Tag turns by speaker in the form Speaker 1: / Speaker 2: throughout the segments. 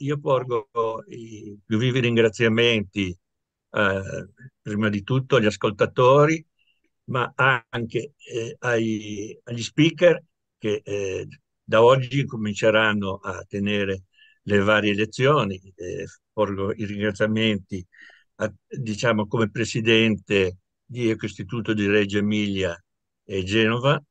Speaker 1: io porgo i più vivi ringraziamenti eh, prima di tutto agli ascoltatori, ma anche eh, ai, agli speaker che eh, da oggi cominceranno a tenere le varie lezioni. Eh, porgo i ringraziamenti, a, diciamo, come presidente di Istituto di Reggio Emilia e Genova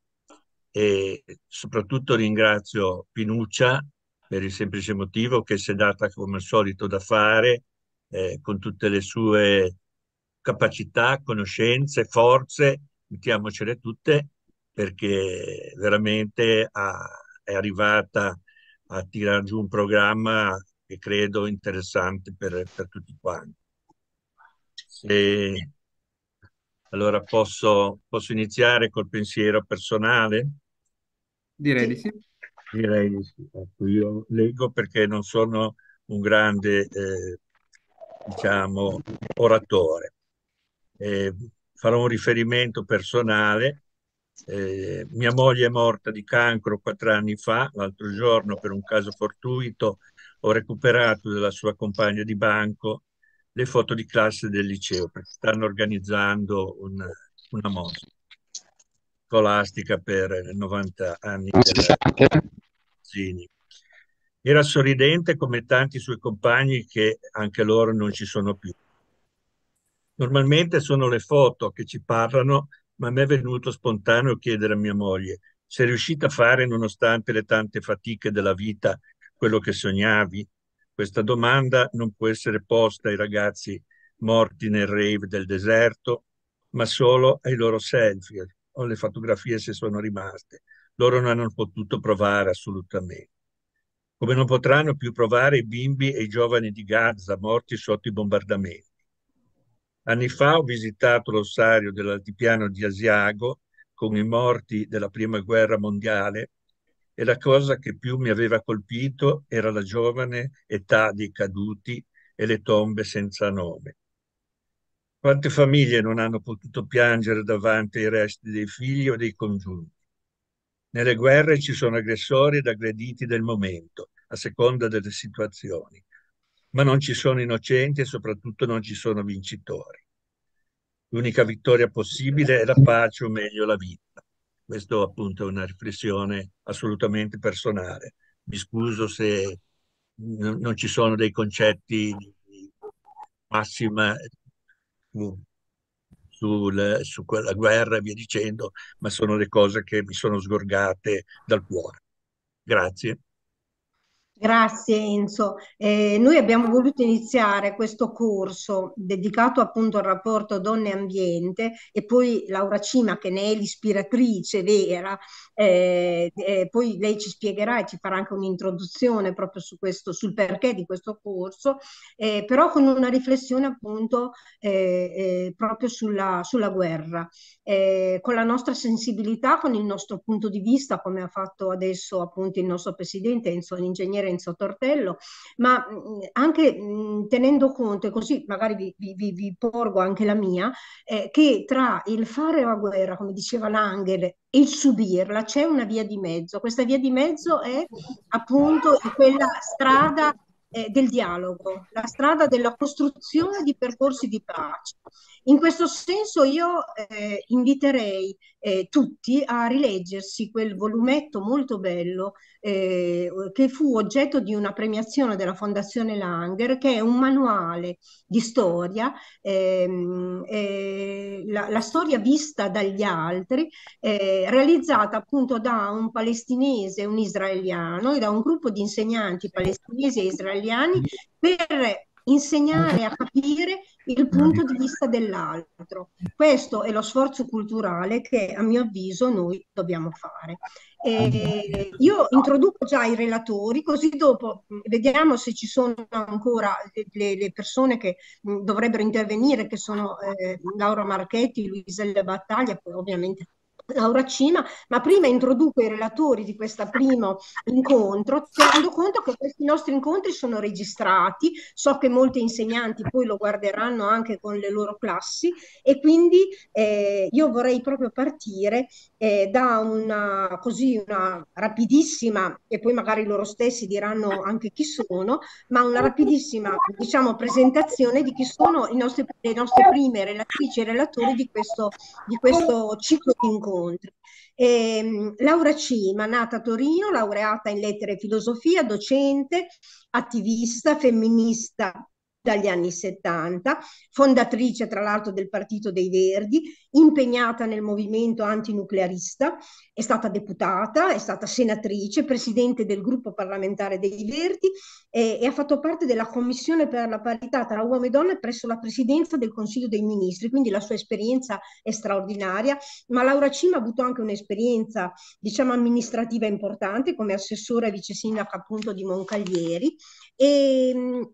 Speaker 1: e soprattutto ringrazio Pinuccia per il semplice motivo che si è data come al solito da fare eh, con tutte le sue capacità, conoscenze, forze, mettiamocele tutte perché veramente ha, è arrivata a tirare giù un programma che credo interessante per, per tutti quanti. E, allora posso, posso iniziare col pensiero personale? Direi di sì direi di ecco, io leggo perché non sono un grande eh, diciamo oratore eh, farò un riferimento personale eh, mia moglie è morta di cancro quattro anni fa l'altro giorno per un caso fortuito ho recuperato dalla sua compagna di banco le foto di classe del liceo perché stanno organizzando un, una mostra scolastica per 90 anni della, Mazzini. Era sorridente come tanti suoi compagni che anche loro non ci sono più. Normalmente sono le foto che ci parlano, ma a me è venuto spontaneo chiedere a mia moglie se è riuscita a fare, nonostante le tante fatiche della vita, quello che sognavi. Questa domanda non può essere posta ai ragazzi morti nel rave del deserto, ma solo ai loro selfie o le fotografie se sono rimaste loro non hanno potuto provare assolutamente. Come non potranno più provare i bimbi e i giovani di Gaza morti sotto i bombardamenti. Anni fa ho visitato l'ossario dell'altipiano di Asiago con i morti della prima guerra mondiale e la cosa che più mi aveva colpito era la giovane età dei caduti e le tombe senza nome. Quante famiglie non hanno potuto piangere davanti ai resti dei figli o dei congiunti? Nelle guerre ci sono aggressori ed aggrediti del momento, a seconda delle situazioni, ma non ci sono innocenti e soprattutto non ci sono vincitori. L'unica vittoria possibile è la pace o meglio la vita. Questo appunto è una riflessione assolutamente personale. Mi scuso se non ci sono dei concetti di massima sul, su quella guerra e via dicendo, ma sono le cose che mi sono sgorgate dal cuore. Grazie.
Speaker 2: Grazie Enzo. Eh, noi abbiamo voluto iniziare questo corso dedicato appunto al rapporto donne e ambiente e poi Laura Cima che ne è l'ispiratrice vera, eh, eh, poi lei ci spiegherà e ci farà anche un'introduzione proprio su questo, sul perché di questo corso, eh, però con una riflessione appunto eh, eh, proprio sulla, sulla guerra, eh, con la nostra sensibilità, con il nostro punto di vista, come ha fatto adesso appunto il nostro Presidente Enzo, l'ingegnere Lorenzo Tortello, ma mm, anche mm, tenendo conto, e così magari vi, vi, vi porgo anche la mia, eh, che tra il fare la guerra, come diceva Langer, e il subirla c'è una via di mezzo. Questa via di mezzo è appunto quella strada eh, del dialogo, la strada della costruzione di percorsi di pace. In questo senso io eh, inviterei eh, tutti a rileggersi quel volumetto molto bello eh, che fu oggetto di una premiazione della Fondazione Langer, che è un manuale di storia, ehm, la, la, storia vista dagli altri, eh, realizzata appunto da un palestinese, e un israeliano e da un gruppo di insegnanti palestinesi e israeliani italiani per insegnare a capire il punto di vista dell'altro. Questo è lo sforzo culturale che a mio avviso noi dobbiamo fare.
Speaker 1: E
Speaker 2: io introduco già i relatori, così dopo vediamo se ci sono ancora eh, le, le persone che dovrebbero intervenire, che sono eh, Laura Marchetti, Luisella Battaglia, poi ovviamente Laura Cima, ma prima introduco i relatori di questo primo incontro, tenendo conto che questi nostri incontri sono registrati, so che molti insegnanti poi lo guarderanno anche con le loro classi e quindi eh, io vorrei proprio partire eh, da una, così, una rapidissima, e poi magari loro stessi diranno anche chi sono, ma una rapidissima diciamo, presentazione di chi sono i nostri, le nostre prime relatrici e relatori di questo, di questo ciclo di incontri incontri. E, ehm, Laura Cima, nata a Torino, laureata in lettere e filosofia, docente, attivista, femminista dagli anni 70, fondatrice tra l'altro del Partito dei Verdi, impegnata nel movimento antinuclearista, è stata deputata, è stata senatrice, presidente del gruppo parlamentare dei Verdi eh, e ha fatto parte della commissione per la parità tra uomo e donna presso la presidenza del Consiglio dei Ministri, quindi la sua esperienza è straordinaria, ma Laura Cima ha avuto anche un'esperienza diciamo amministrativa importante come assessore e vice sindaca appunto di Moncaglieri e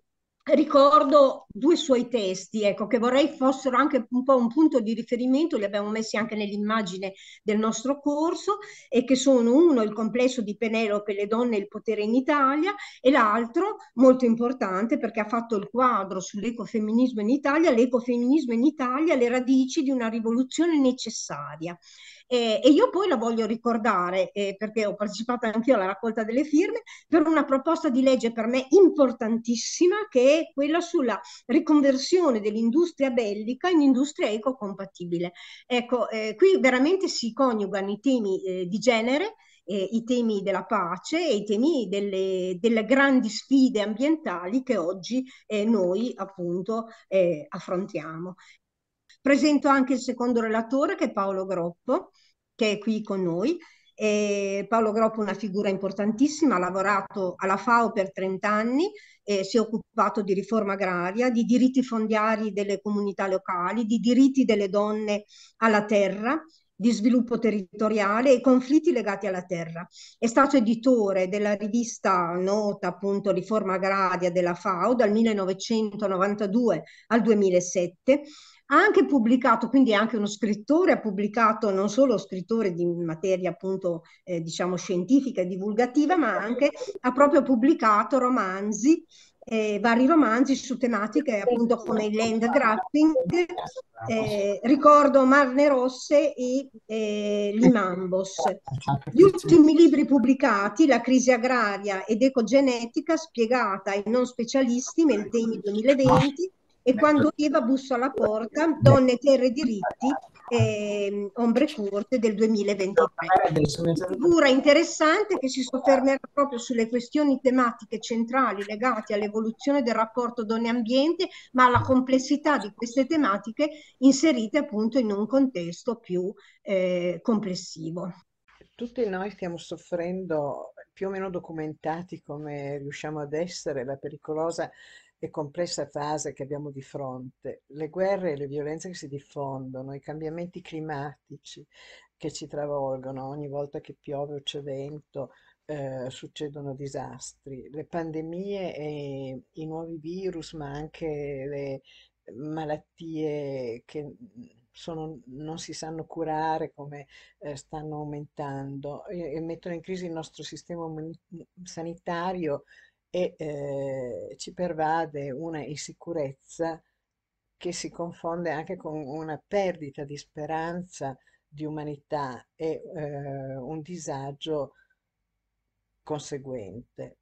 Speaker 2: ricordo due suoi testi, ecco, che vorrei fossero anche un po' un punto di riferimento, li abbiamo messi anche nell'immagine del nostro corso, e che sono uno il complesso di Penelope, le donne e il potere in Italia, e l'altro, molto importante perché ha fatto il quadro sull'ecofemminismo in Italia, l'ecofemminismo in Italia, le radici di una rivoluzione necessaria. Eh, e io poi la voglio ricordare, eh, perché ho partecipato anch'io alla raccolta delle firme, per una proposta di legge per me importantissima, che è quella sulla riconversione dell'industria bellica in industria ecocompatibile. Ecco, eh, qui veramente si coniugano i temi eh, di genere, eh, i temi della pace e i temi delle, delle grandi sfide ambientali che oggi eh, noi appunto eh, affrontiamo. Presento anche il secondo relatore che è Paolo Groppo, che è qui con noi. E Paolo Groppo è una figura importantissima, ha lavorato alla FAO per 30 anni, e si è occupato di riforma agraria, di diritti fondiari delle comunità locali, di diritti delle donne alla terra, di sviluppo territoriale e conflitti legati alla terra. È stato editore della rivista nota appunto Riforma agraria della FAO dal 1992 al 2007 ha anche pubblicato, quindi è anche uno scrittore, ha pubblicato non solo scrittore di materia appunto eh, diciamo scientifica e divulgativa, ma anche ha proprio pubblicato romanzi eh, vari romanzi su tematiche appunto come il land grabbing, eh, ricordo Marne Rosse e eh, l'Imambos. Gli ultimi libri pubblicati, La crisi agraria ed ecogenetica spiegata ai non specialisti nel 2020, e quando certo. Eva bussò alla porta Donne, Terre e Diritti, eh, Ombre Corte del 2023. Figura interessante che si soffermerà proprio sulle questioni tematiche centrali legate all'evoluzione del rapporto donne-ambiente, ma alla complessità di queste tematiche inserite appunto in un contesto più eh, complessivo. Tutti noi
Speaker 3: stiamo soffrendo, più o meno documentati come riusciamo ad essere, la pericolosa e complessa fase che abbiamo di fronte, le guerre e le violenze che si diffondono, i cambiamenti climatici che ci travolgono ogni volta che piove o c'è vento, eh, succedono disastri, le pandemie e i nuovi virus, ma anche le malattie che mm, sono, non si sanno curare come eh, stanno aumentando e, e, mettono in crisi il nostro sistema sanitario e eh, ci pervade una insicurezza che si confonde anche con una perdita di speranza di umanità e eh, un disagio conseguente.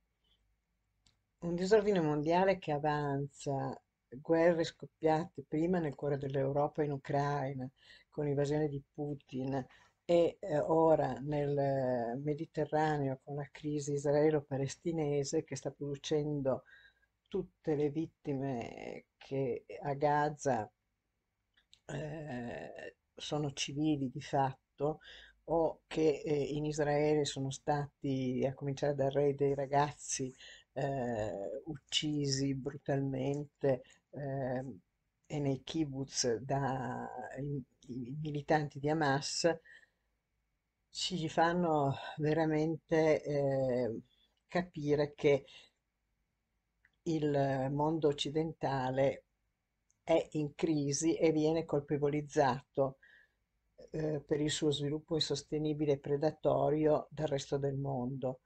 Speaker 3: Un disordine mondiale che avanza, guerre scoppiate prima nel cuore dell'Europa in Ucraina, con l'invasione di Putin, e eh, ora nel Mediterraneo con la crisi israelo-palestinese che sta producendo tutte le vittime che a Gaza eh, sono civili di fatto o che eh, in Israele sono stati, a cominciare dal re dei ragazzi, eh, uccisi brutalmente ehm, e nei kibbutz dai militanti di Hamas, ci fanno veramente eh, capire che il mondo occidentale è in crisi e viene colpevolizzato eh, per il suo sviluppo insostenibile e predatorio dal resto del mondo.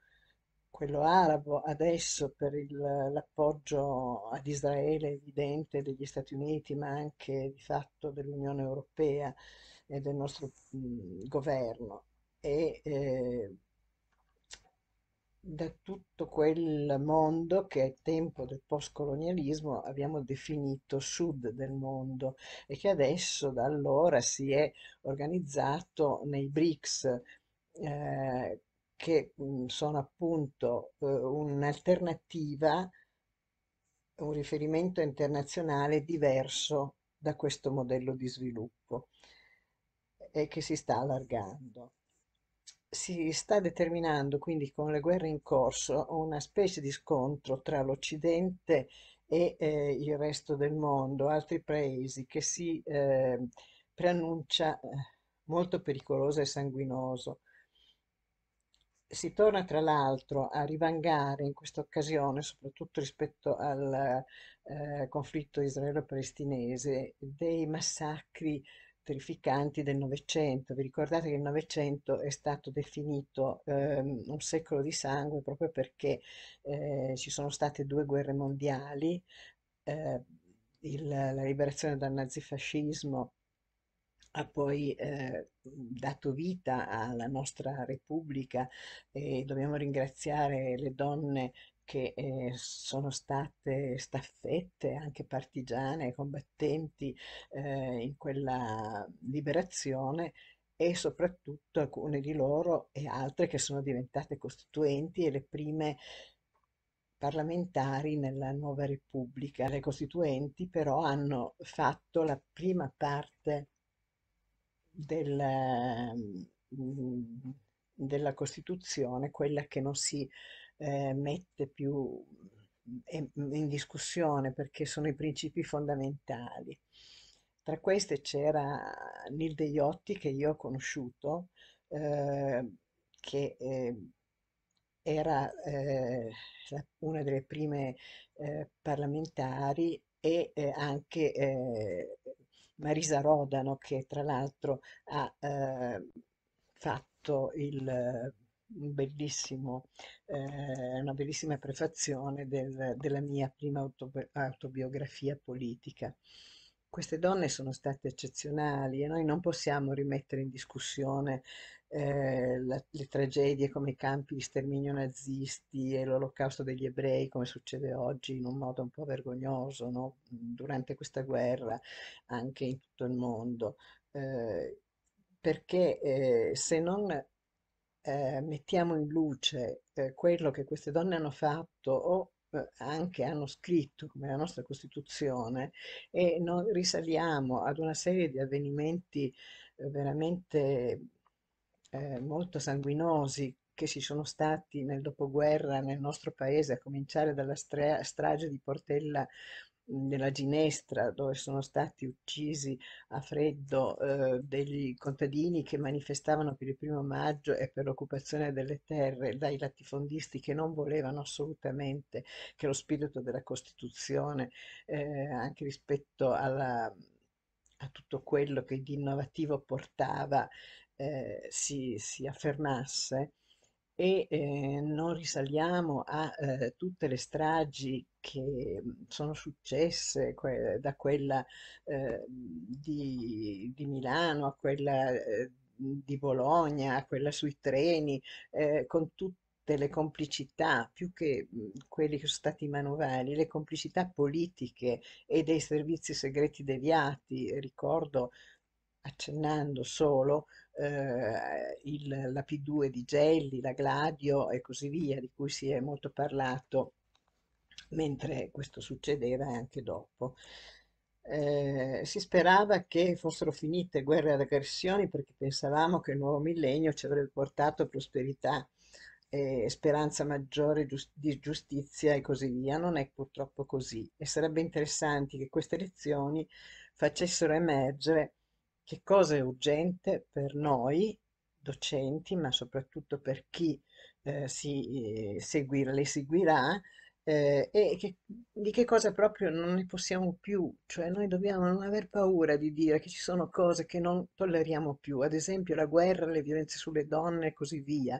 Speaker 3: Quello arabo adesso per l'appoggio ad Israele evidente degli Stati Uniti, ma anche di fatto dell'Unione Europea e del nostro mh, governo, e eh, da tutto quel mondo che al tempo del postcolonialismo abbiamo definito sud del mondo e che adesso da allora si è organizzato nei BRICS eh, che mh, mm, sono appunto eh, un'alternativa, un riferimento internazionale diverso da questo modello di sviluppo e che si sta allargando si sta determinando quindi con le guerre in corso una specie di scontro tra l'Occidente e eh, il resto del mondo, altri paesi, che si ehm, eh, preannuncia molto pericoloso e sanguinoso. Si torna tra l'altro a rivangare in questa occasione, soprattutto rispetto al eh, conflitto israelo-palestinese, dei massacri terrificanti del Novecento. Vi ricordate che il Novecento è stato definito ehm, un secolo di sangue proprio perché eh, ci sono state due guerre mondiali, eh, il, la liberazione dal nazifascismo ha poi eh, dato vita alla nostra Repubblica e dobbiamo ringraziare le donne che eh, sono state staffette anche partigiane, combattenti eh, in quella liberazione e soprattutto alcune di loro e altre che sono diventate costituenti e le prime parlamentari nella nuova Repubblica. Le costituenti però hanno fatto la prima parte del, mm, della Costituzione, quella che non si eh, mette più mm, mm, in discussione perché sono i principi fondamentali. Tra queste c'era Nil Deiotti che io ho conosciuto, eh, che eh, era eh, una delle prime eh, parlamentari e eh, anche eh, Marisa Rodano che tra l'altro ha fatto il bellissimo, eh, una bellissima prefazione del, della mia prima autobi autobiografia politica. Queste donne sono state eccezionali e noi non possiamo rimettere in discussione eh, la, le tragedie come i campi di sterminio nazisti e l'olocausto degli ebrei, come succede oggi in un modo un po' vergognoso, no? durante questa guerra anche in tutto il mondo. Eh, perché eh, se non eh, mettiamo in luce eh, quello che queste donne hanno fatto o eh, anche hanno scritto come la nostra Costituzione e non risaliamo ad una serie di avvenimenti eh, veramente eh, molto sanguinosi che ci sono stati nel dopoguerra nel nostro paese, a cominciare dalla strage di Portella nella ginestra dove sono stati uccisi a freddo eh, degli contadini che manifestavano per il primo maggio e per l'occupazione delle terre dai latifondisti che non volevano assolutamente che lo spirito della Costituzione, eh, anche rispetto alla, a tutto quello che di innovativo portava, eh, si, si affermasse e eh, non risaliamo a eh, tutte le stragi che mm, sono successe que da quella eh, di, di, Milano a quella eh, di Bologna, a quella sui treni, eh, con tutte le complicità, più che mm, quelli che sono stati i manovali, le complicità politiche e dei servizi segreti deviati, ricordo accennando solo eh, il, la P2 di Gelli, la Gladio e così via, di cui si è molto parlato, mentre questo succedeva anche dopo. Eh, si sperava che fossero finite guerre e aggressioni perché pensavamo che il nuovo millennio ci avrebbe portato prosperità e speranza maggiore giust di giustizia e così via. Non è purtroppo così e sarebbe interessante che queste lezioni facessero emergere che cosa è urgente per noi docenti, ma soprattutto per chi eh, si eh, seguirà, le seguirà, eh, e che, di che cosa proprio non ne possiamo più, cioè noi dobbiamo non aver paura di dire che ci sono cose che non tolleriamo più, ad esempio la guerra, le violenze sulle donne e così via,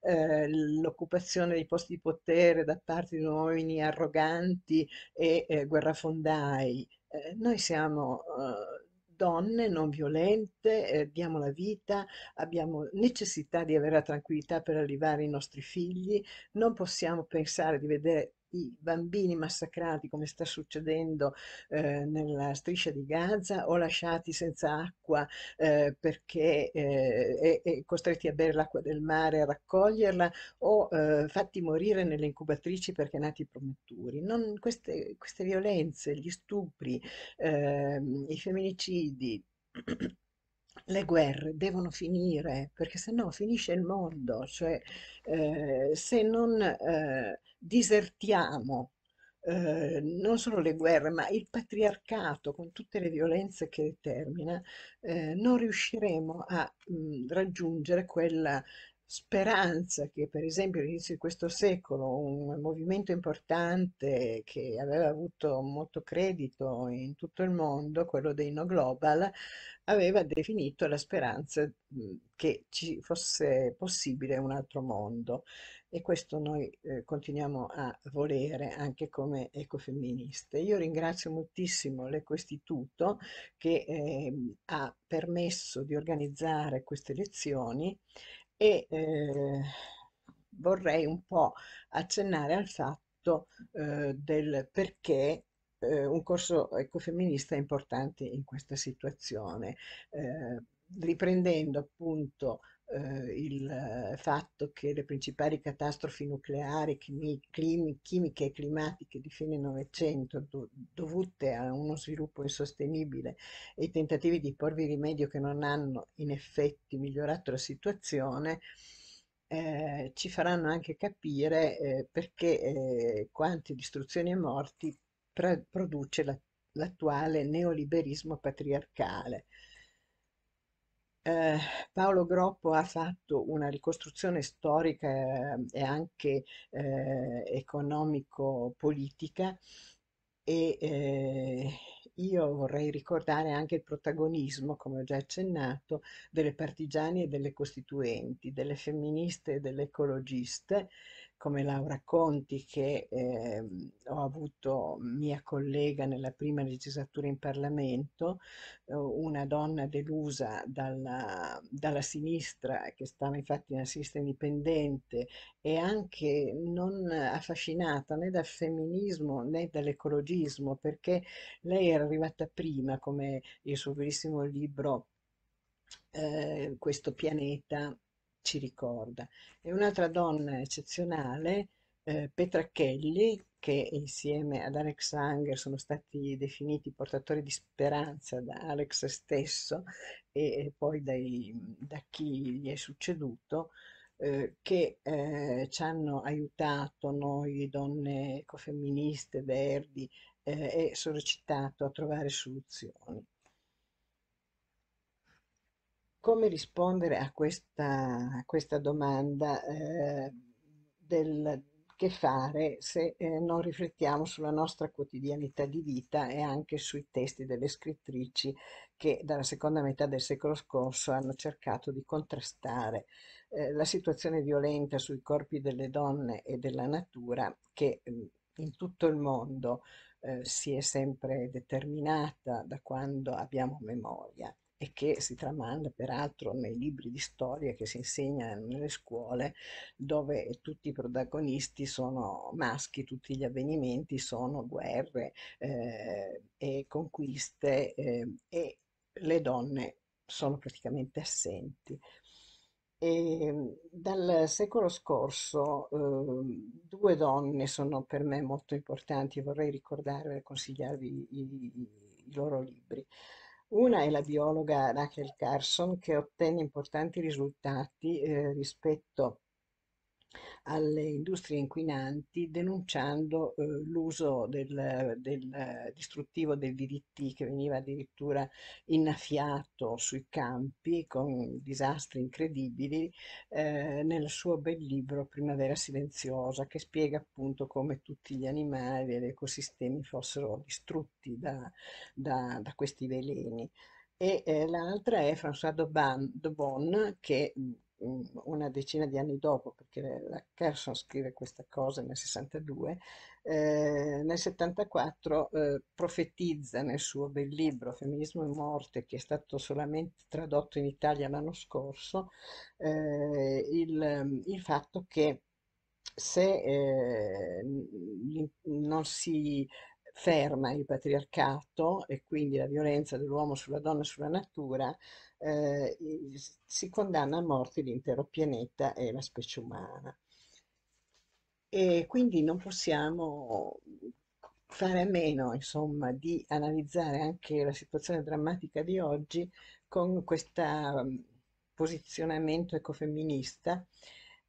Speaker 3: eh, l'occupazione dei posti di potere da parte di uomini arroganti e eh, guerrafondai. Eh, noi siamo eh, donne non violente, eh, diamo la vita, abbiamo necessità di avere la tranquillità per arrivare ai nostri figli, non possiamo pensare di vedere i bambini massacrati come sta succedendo eh, nella striscia di Gaza o lasciati senza acqua eh, perché eh, è, è costretti a bere l'acqua del mare, a raccoglierla o eh, fatti morire nelle incubatrici perché nati prometturi. Non, queste, queste, violenze, gli stupri, ehm, i femminicidi le guerre devono finire perché se no finisce il mondo, cioè eh, se non eh, disertiamo eh, non solo le guerre, ma il patriarcato con tutte le violenze che determina, eh, non riusciremo a mh, mm, raggiungere quella speranza che per esempio all'inizio di questo secolo un movimento importante che aveva avuto molto credito in tutto il mondo, quello dei No Global, aveva definito la speranza mhmm, che ci fosse possibile un altro mondo e questo noi eh, continuiamo a volere anche come ecofemministe. Io ringrazio moltissimo l'Ecoistituto che eh, ha permesso di organizzare queste lezioni e eh, vorrei un po' accennare al fatto eh, del perché eh, un corso ecofemminista è importante in questa situazione, eh, riprendendo appunto eh, il eh, fatto che le principali catastrofi nucleari, chimi, chimiche e climatiche di fine Novecento, do, dovute a uno sviluppo insostenibile e i tentativi di porvi rimedio che non hanno in effetti migliorato la situazione, eh, ci faranno anche capire eh, perché eh, quante distruzioni e morti produce l'attuale neoliberismo patriarcale. Eh, Paolo Groppo ha fatto una ricostruzione storica ehm, e anche eh, economico-politica e eh, io vorrei ricordare anche il protagonismo, come ho già accennato, delle partigiane e delle costituenti, delle femministe e delle ecologiste, come Laura Conti, che eh, ho avuto mia collega nella prima legislatura in Parlamento, eh, una donna delusa dalla, dalla, sinistra, che stava infatti in sinistra indipendente, e anche non affascinata né dal femminismo né dall'ecologismo, perché lei era arrivata prima, come il suo bellissimo libro, eh, Questo pianeta ci ricorda. E un'altra donna eccezionale, eh, Petra Kelly, che insieme ad Alex Hanger sono stati definiti portatori di speranza da Alex stesso e poi dai, da chi gli è succeduto, eh, che eh, ci hanno aiutato noi donne ecofemministe, verdi, eh, e sollecitato a trovare soluzioni come rispondere a questa, a questa domanda eh, del che fare se eh, non riflettiamo sulla nostra quotidianità di vita e anche sui testi delle scrittrici che dalla seconda metà del secolo scorso hanno cercato di contrastare eh, la situazione violenta sui corpi delle donne e della natura che mm, in tutto il mondo eh, si è sempre determinata da quando abbiamo memoria e che si tramanda peraltro nei libri di storia che si insegnano nelle scuole dove tutti i protagonisti sono maschi, tutti gli avvenimenti sono guerre eh, e conquiste eh, e le donne sono praticamente assenti. E ehm, dal secolo scorso eh, due donne sono per me molto importanti e vorrei ricordarvi e consigliarvi i, i, i, loro libri. Una è la biologa Rachel Carson che ottenne importanti risultati eh, rispetto alle industrie inquinanti denunciando eh, l'uso del, del, distruttivo del DDT che veniva addirittura innaffiato sui campi con disastri incredibili eh, nel suo bel libro Primavera silenziosa che spiega appunto come tutti gli animali e gli ecosistemi fossero distrutti da, da, da questi veleni e eh, l'altra è François Dobon, Dobon che una decina di anni dopo, perché la Carson scrive questa cosa nel 62, eh, nel 74 eh, profetizza nel suo bel libro Femminismo e morte, che è stato solamente tradotto in Italia l'anno scorso, eh, il, il, fatto che se eh, non si ferma il patriarcato e quindi la violenza dell'uomo sulla donna e sulla natura, eh, si condanna a morte l'intero pianeta e la specie umana. E quindi non possiamo fare a meno insomma, di analizzare anche la situazione drammatica di oggi con questo mm, posizionamento ecofemminista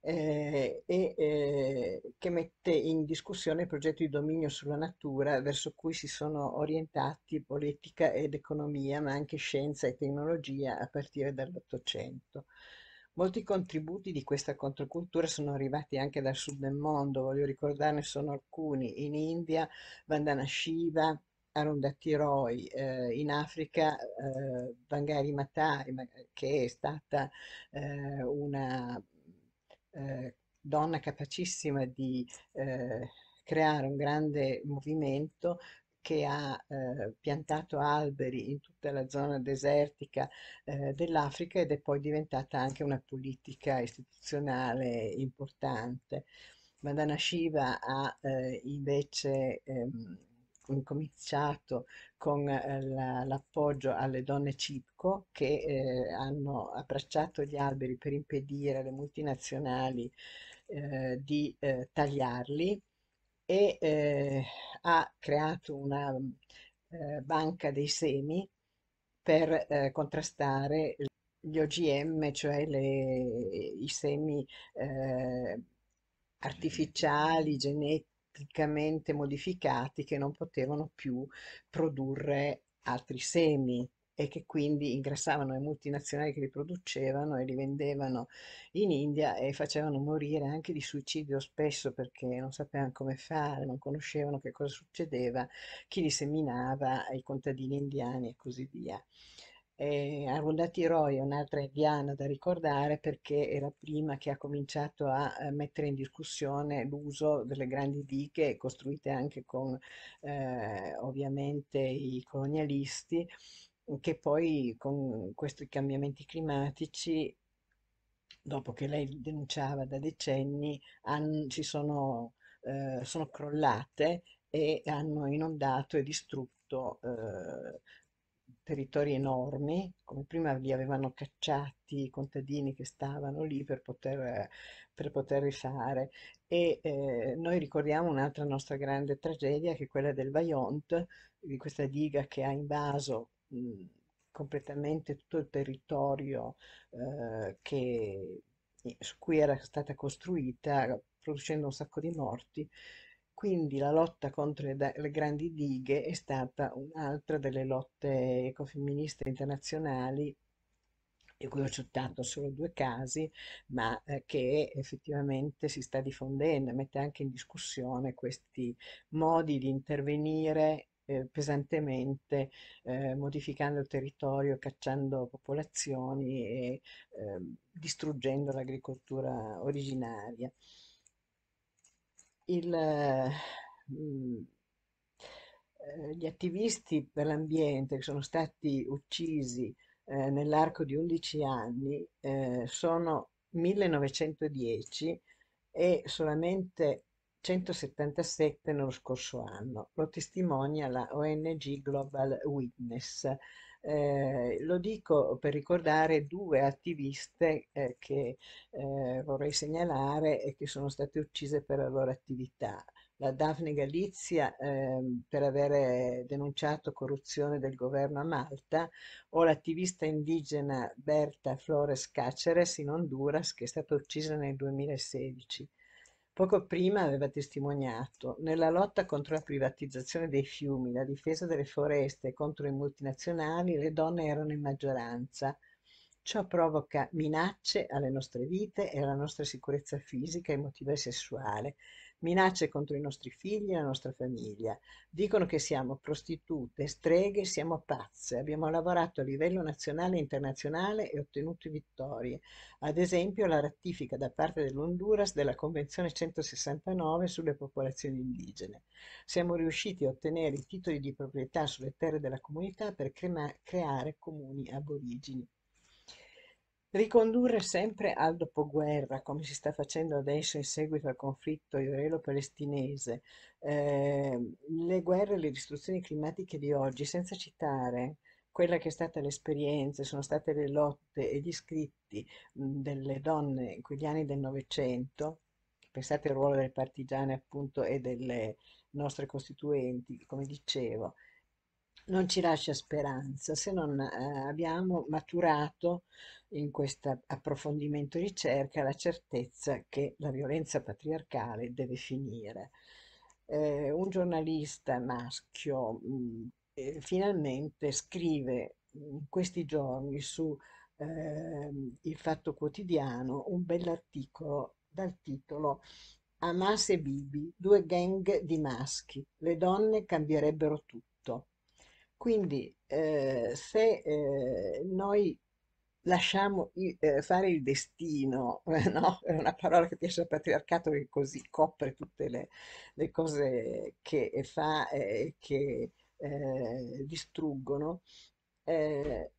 Speaker 3: eh, e eh, che mette in discussione il progetto di dominio sulla natura verso cui si sono orientati politica ed economia, ma anche scienza e tecnologia a partire dall'Ottocento. Molti contributi di questa controcultura sono arrivati anche dal sud del mondo, voglio ricordarne sono alcuni, in India Vandana Shiva, Arundhati Roy, eh, in Africa eh, Vangari Matai, che è stata eh, una eh, donna capacissima di eh, creare un grande movimento che ha eh, piantato alberi in tutta la zona desertica eh, dell'Africa ed è poi diventata anche una politica istituzionale importante. Madana Shiva ha eh, invece ehm, incominciato con eh, l'appoggio alle donne CIPCO che eh, hanno abbracciato gli alberi per impedire alle multinazionali eh, di eh, tagliarli e eh, ha creato una eh, banca dei semi per contrastare gli OGM, cioè le, i semi artificiali, genetici geneticamente modificati che non potevano più produrre altri semi e che quindi ingrassavano le multinazionali che li producevano e li vendevano in India e facevano morire anche di suicidio spesso perché non sapevano come fare, non conoscevano che cosa succedeva, chi li seminava, i contadini indiani e così via. Eh, Arundhati Roy è un'altra indiana da ricordare perché è la prima che ha cominciato a, eh, mettere in discussione l'uso delle grandi dighe costruite anche con eh, ovviamente i colonialisti che poi con questi cambiamenti climatici dopo che lei denunciava da decenni hanno, ci sono, eh, sono crollate e hanno inondato e distrutto eh, territori enormi, come prima li avevano cacciati i contadini che stavano lì per poter, per poter rifare. E eh, noi ricordiamo un'altra nostra grande tragedia che è quella del Vajont, di questa diga che ha invaso mh, completamente tutto il territorio eh, che, su cui era stata costruita, producendo un sacco di morti quindi la lotta contro le, le grandi dighe è stata un'altra delle lotte ecofemministe internazionali di cui ho citato solo due casi, ma eh, che effettivamente si sta diffondendo, mette anche in discussione questi modi di intervenire eh, pesantemente, eh, modificando il territorio, cacciando popolazioni e ehm, distruggendo l'agricoltura originaria il, mm, eh, gli attivisti per l'ambiente che sono stati uccisi eh, nell'arco di 11 anni eh, sono 1910 e solamente 177 nello scorso anno. Lo testimonia la ONG Global Witness. Eh, lo dico per ricordare due attiviste eh, che eh, vorrei segnalare e che sono state uccise per la loro attività. La Daphne Galizia ehm, per aver denunciato corruzione del governo a Malta o l'attivista indigena Berta Flores Caceres in Honduras che è stata uccisa nel 2016. Poco prima aveva testimoniato nella lotta contro la privatizzazione dei fiumi, la difesa delle foreste e contro le multinazionali, le donne erano in maggioranza. Ciò provoca minacce alle nostre vite e alla nostra sicurezza fisica, emotiva e sessuale minacce contro i nostri figli e la nostra famiglia. Dicono che siamo prostitute, streghe, siamo pazze. Abbiamo lavorato a livello nazionale e internazionale e ottenuto vittorie. Ad esempio la ratifica da parte dell'Honduras della Convenzione 169 sulle popolazioni indigene. Siamo riusciti a ottenere i titoli di proprietà sulle terre della comunità per cre creare comuni aborigini. Ricondurre sempre al dopoguerra, come si sta facendo adesso in seguito al conflitto israelo-palestinese, eh, le guerre e le distruzioni climatiche di oggi, senza citare quella che è stata l'esperienza, sono state le lotte e gli scritti delle donne in quegli anni del Novecento, pensate al ruolo delle partigiane appunto e delle nostre costituenti, come dicevo, non ci lascia speranza se non eh, abbiamo maturato in questo approfondimento ricerca la certezza che la violenza patriarcale deve finire. Eh, un giornalista maschio mh, mm, eh, finalmente scrive in questi giorni su ehm, Il Fatto Quotidiano un bell'articolo dal titolo Hamas e Bibi, due gang di maschi, le donne cambierebbero tutto. Quindi eh, se eh, noi lasciamo eh, fare il destino, no? è una parola che piace al patriarcato che così copre tutte le, le cose che fa eh, e che eh, distruggono, eh,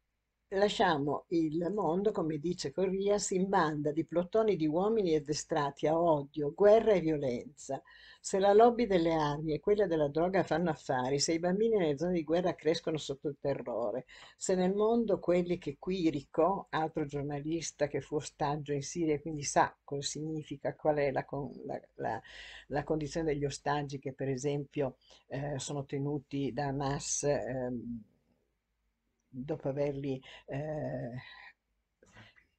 Speaker 3: Lasciamo il mondo, come dice Corrias, in banda di plotoni di uomini addestrati a odio, guerra e violenza. Se la lobby delle armi e quella della droga fanno affari, se i bambini nelle zone di guerra crescono sotto il terrore, se nel mondo quelli che Quirico, altro giornalista che fu ostaggio in Siria e quindi sa cosa significa, qual è la, con, la, la, la condizione degli ostaggi che per esempio eh, sono tenuti da Hamas. Ehm, dopo averli eh,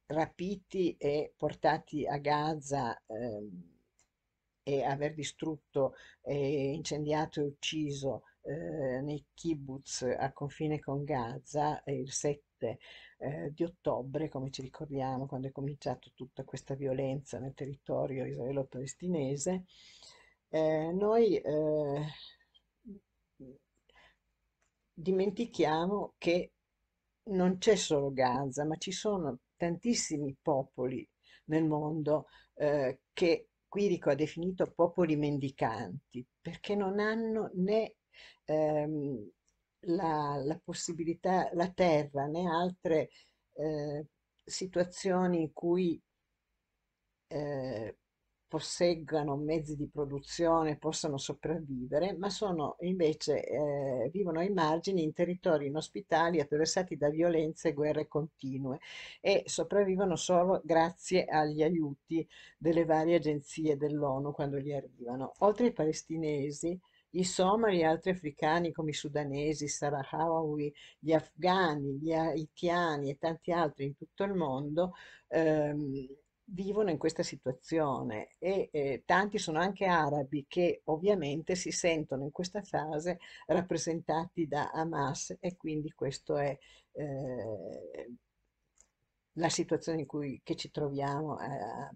Speaker 3: rapiti e portati a Gaza eh, e aver distrutto e incendiato e ucciso eh, nei kibbutz a confine con Gaza eh, il 7 eh, di ottobre, come ci ricordiamo, quando è cominciata tutta questa violenza nel territorio israelo-palestinese, eh, noi eh, dimentichiamo che non c'è solo Gaza, ma ci sono tantissimi popoli nel mondo eh, che Quirico ha definito popoli mendicanti, perché non hanno né ehm, la, la, possibilità, la terra, né altre eh, situazioni in cui eh, posseggano mezzi di produzione, possano sopravvivere, ma sono invece, eh, vivono ai margini in territori inospitali attraversati da violenze e guerre continue e sopravvivono solo grazie agli aiuti delle varie agenzie dell'ONU quando gli arrivano. Oltre ai palestinesi, i somali e altri africani come i sudanesi, i sarahawi, gli afghani, gli haitiani e tanti altri in tutto il mondo ehm, vivono in questa situazione e eh, tanti sono anche arabi che ovviamente si sentono in questa fase rappresentati da Hamas e quindi questa è eh, la situazione in cui ci troviamo a,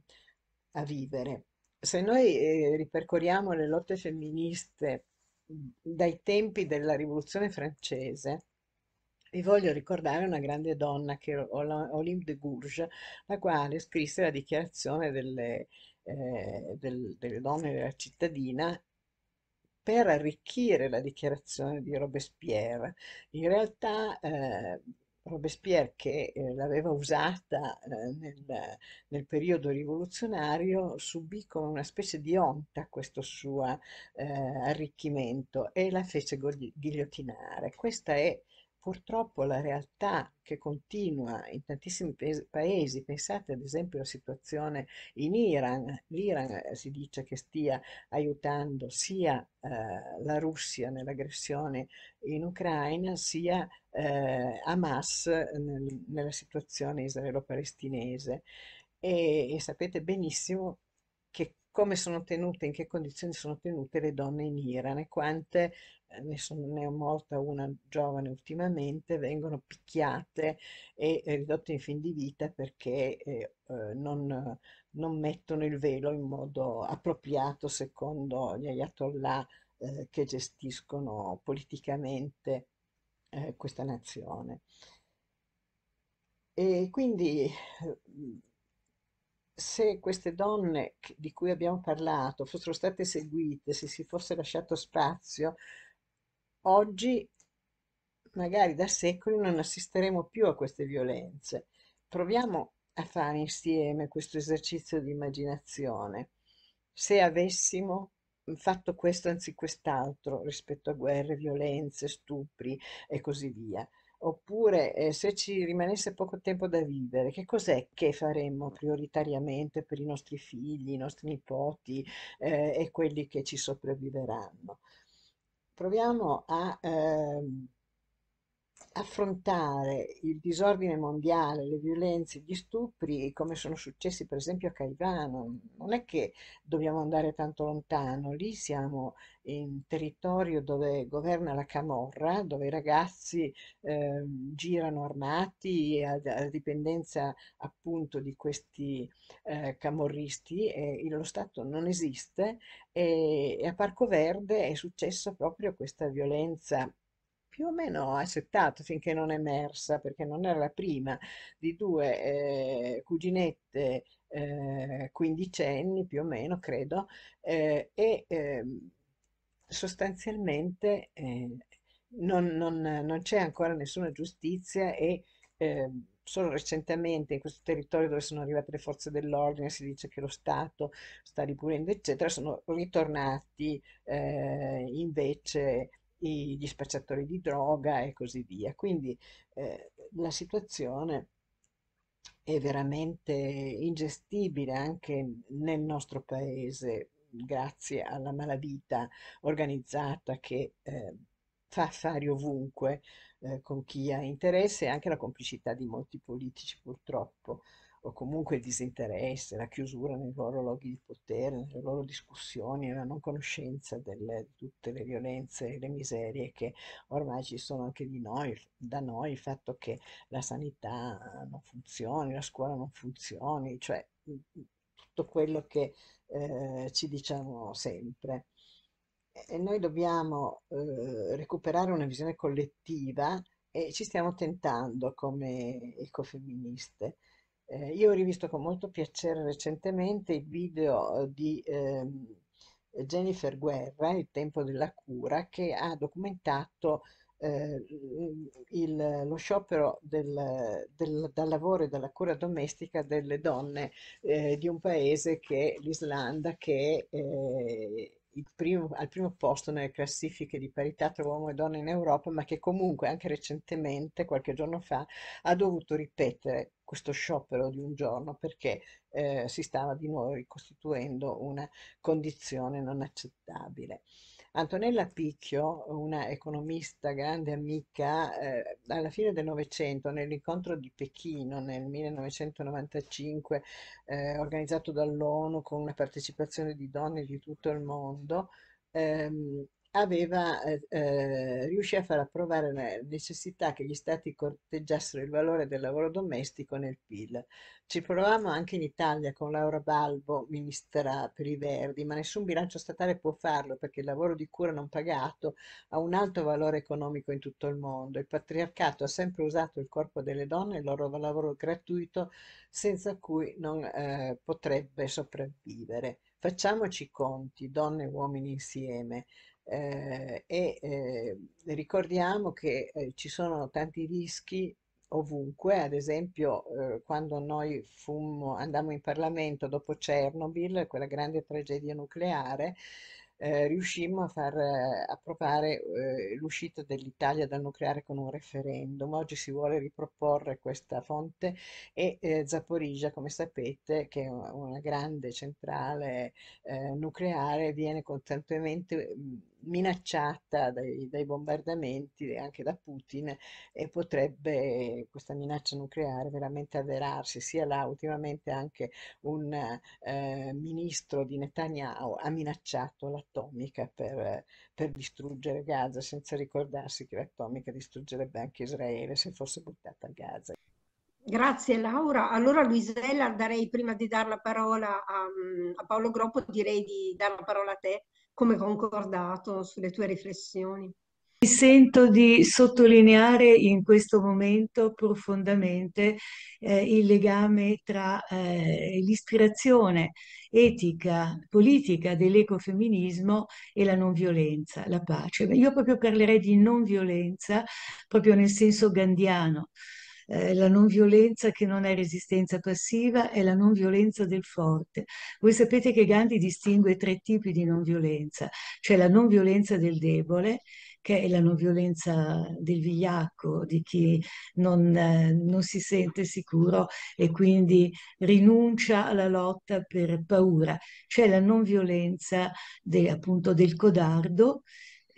Speaker 3: a, vivere. Se noi eh, ripercorriamo le lotte femministe dai tempi della rivoluzione francese, vi voglio ricordare una grande donna che era Olympe de Gourges, la quale scrisse la dichiarazione delle, eh, del, delle donne della cittadina per arricchire la dichiarazione di Robespierre. In realtà eh, Robespierre che eh, l'aveva usata eh, nel, nel, periodo rivoluzionario subì come una specie di onta questo suo eh, arricchimento e la fece ghigliottinare. Questa è Purtroppo la realtà che continua in tantissimi paesi, pensate ad esempio alla situazione in Iran, l'Iran eh, si dice che stia aiutando sia eh, la Russia nell'aggressione in Ucraina, sia eh, Hamas nel, nella situazione israelo-palestinese. E, e sapete benissimo che come sono tenute, in che condizioni sono tenute le donne in Iran e quante eh, ne, sono, ne, è morta una giovane ultimamente, vengono picchiate e eh, ridotte in fin di vita perché eh, eh, non, non, mettono il velo in modo appropriato secondo gli ayatollah eh, che gestiscono politicamente eh, questa nazione. E quindi se queste donne di cui abbiamo parlato fossero state seguite, se si fosse lasciato spazio Oggi, magari da secoli, non assisteremo più a queste violenze. Proviamo a fare insieme questo esercizio di immaginazione. Se avessimo fatto questo anzi quest'altro rispetto a guerre, violenze, stupri e così via. Oppure eh, se ci rimanesse poco tempo da vivere, che cos'è che faremmo prioritariamente per i nostri figli, i nostri nipoti eh, e quelli che ci sopravviveranno? proviamo a eh, affrontare il disordine mondiale, le violenze, gli stupri, come sono successi per esempio a Caivano, non è che dobbiamo andare tanto lontano, lì siamo in territorio dove governa la camorra, dove i ragazzi eh, girano armati a, a, dipendenza appunto di questi eh, camorristi, e lo Stato non esiste e, e a Parco Verde è successa proprio questa violenza più o meno accettato finché non è emersa, perché non era la prima, di due eh, cuginette eh, quindicenni più o meno, credo, eh, e ehm, sostanzialmente eh, non, non, non c'è ancora nessuna giustizia e ehm, solo recentemente in questo territorio dove sono arrivate le forze dell'ordine, si dice che lo Stato sta ripulendo, eccetera, sono ritornati eh, invece gli spacciatori di droga e così via. Quindi eh, la situazione è veramente ingestibile anche nel nostro paese grazie alla malavita organizzata che eh, fa affari ovunque eh, con chi ha interesse e anche la complicità di molti politici purtroppo o comunque il disinteresse, la chiusura nei loro luoghi di potere, nelle loro discussioni, la non conoscenza delle, di tutte le violenze e le miserie che ormai ci sono anche noi, da noi, il fatto che la sanità non funzioni, la scuola non funzioni, cioè tutto quello che eh, ci diciamo sempre. E noi dobbiamo eh, recuperare una visione collettiva e ci stiamo tentando come ecofemministe eh, io ho rivisto con molto piacere recentemente il video eh, di eh, Jennifer Guerra, Il tempo della cura, che ha documentato eh, il, lo sciopero del, del, dal lavoro e dalla cura domestica delle donne eh, di un paese che è l'Islanda, che eh, primo, al primo posto nelle classifiche di parità tra uomo e donna in Europa, ma che comunque anche recentemente, qualche giorno fa, ha dovuto ripetere questo sciopero di un giorno perché eh, si stava di nuovo ricostituendo una condizione non accettabile. Antonella Picchio, una economista grande amica, eh, alla fine del Novecento, nell'incontro di Pechino nel 1995, eh, organizzato dall'ONU con la partecipazione di donne di tutto il mondo, ehm, aveva, eh, eh, riuscì a far approvare la necessità che gli stati corteggiassero il valore del lavoro domestico nel PIL. Ci provavamo anche in Italia con Laura Balbo, ministra per i Verdi, ma nessun bilancio statale può farlo perché il lavoro di cura non pagato ha un alto valore economico in tutto il mondo. Il patriarcato ha sempre usato il corpo delle donne e il loro lavoro gratuito senza cui non eh, potrebbe sopravvivere. Facciamoci conti, donne e uomini insieme eh, e eh, ricordiamo che eh, ci sono tanti rischi ovunque, ad esempio eh, quando noi fummo, andammo in Parlamento dopo Chernobyl, quella grande tragedia nucleare, eh, riuscimmo a far eh, approvare l'uscita dell'Italia dal nucleare con un referendum. Oggi si vuole riproporre questa fonte e Zaporizia, come sapete, che è una grande centrale nucleare, viene costantemente minacciata dai, dai bombardamenti anche da Putin e potrebbe questa minaccia nucleare veramente avverarsi. Sia là ultimamente anche un eh, ministro di Netanyahu ha minacciato l'atomica per, per distruggere Gaza senza
Speaker 2: ricordarsi che l'atomica distruggerebbe anche Israele se fosse buttata a Gaza. Grazie Laura. Allora Luisella, darei prima di dare la parola a, a Paolo Groppo, direi di dare la parola a te come concordato sulle tue riflessioni.
Speaker 4: Mi sento di sottolineare in questo momento profondamente eh, il legame tra eh, l'ispirazione etica, politica dell'ecofemminismo e la non violenza, la pace. Io proprio parlerei di non violenza proprio nel senso gandiano. Eh, la non violenza che non è resistenza passiva è la non violenza del forte. Voi sapete che Gandhi distingue tre tipi di non violenza, cioè la non violenza del debole, che è la non violenza del vigliacco, di chi non, eh, non, si sente sicuro e quindi rinuncia alla lotta per paura, cioè la non violenza de, appunto del codardo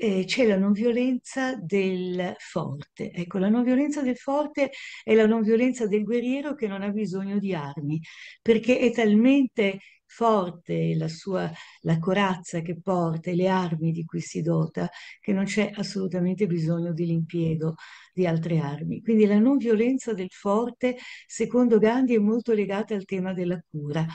Speaker 4: eh, c'è la non violenza del forte. Ecco, la non violenza del forte è la non violenza del guerriero che non ha bisogno di armi, perché è talmente forte la sua la corazza che porta e le armi di cui si dota che non c'è assolutamente bisogno dell'impiego di altre armi. Quindi la non violenza del forte, secondo Gandhi, è molto legata al tema della cura.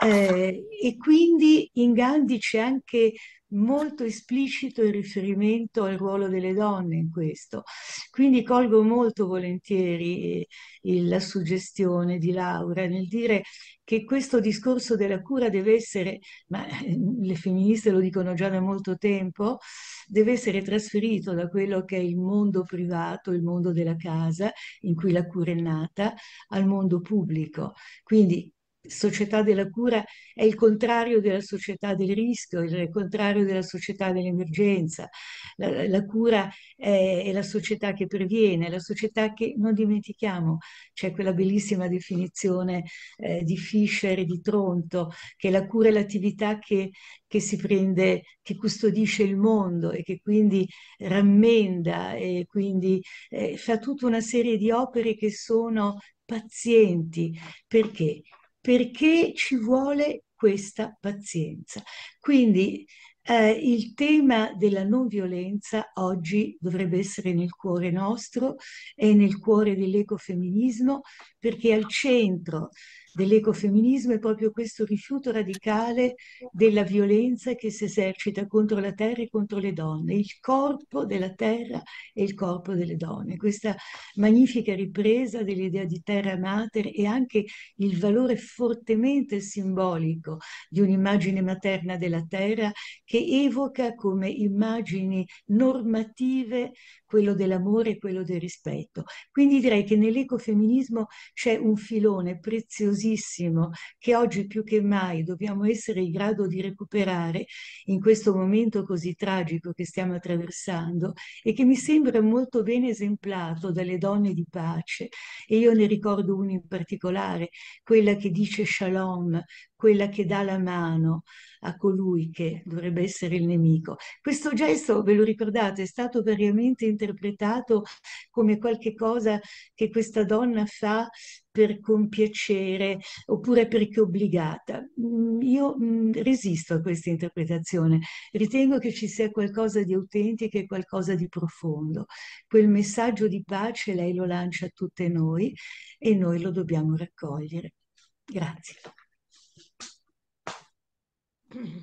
Speaker 4: Eh, e quindi in Gandhi c'è anche molto esplicito il riferimento al ruolo delle donne in questo. Quindi colgo molto volentieri eh, la suggestione di Laura nel dire che questo discorso della cura deve essere, ma eh, le femministe lo dicono già da molto tempo, deve essere trasferito da quello che è il mondo privato, il mondo della casa in cui la cura è nata, al mondo pubblico. Quindi società della cura è il contrario della società del rischio, è il contrario della società dell'emergenza. La, la, cura è, è, la società che previene, la società che non dimentichiamo, c'è quella bellissima definizione eh, di Fischer e di Tronto, che la cura è l'attività che, che si prende, che custodisce il mondo e che quindi rammenda e quindi eh, fa tutta una serie di opere che sono pazienti perché perché ci vuole questa pazienza. Quindi eh, il tema della non violenza oggi dovrebbe essere nel cuore nostro e nel cuore dell'ecofemminismo perché al centro dell'ecofemminismo è proprio questo rifiuto radicale della violenza che si esercita contro la terra e contro le donne, il corpo della terra e il corpo delle donne. Questa magnifica ripresa dell'idea di terra mater e anche il valore fortemente simbolico di un'immagine materna della terra che evoca come immagini normative quello dell'amore e quello del rispetto. Quindi direi che nell'ecofemminismo c'è un filone preziosissimo che oggi più che mai dobbiamo essere in grado di recuperare in questo momento così tragico che stiamo attraversando e che mi sembra molto ben esemplato dalle donne di pace. E io ne ricordo una in particolare, quella che dice shalom, quella che dà la mano a colui che dovrebbe essere il nemico. Questo gesto, ve lo ricordate, è stato variamente interpretato come qualcosa che questa donna fa per compiacere oppure perché obbligata. Mm, io mm, resisto a questa interpretazione, ritengo che ci sia qualcosa di autentico e qualcosa di profondo. Quel messaggio di pace lei lo lancia a tutte noi e noi lo dobbiamo raccogliere. Grazie.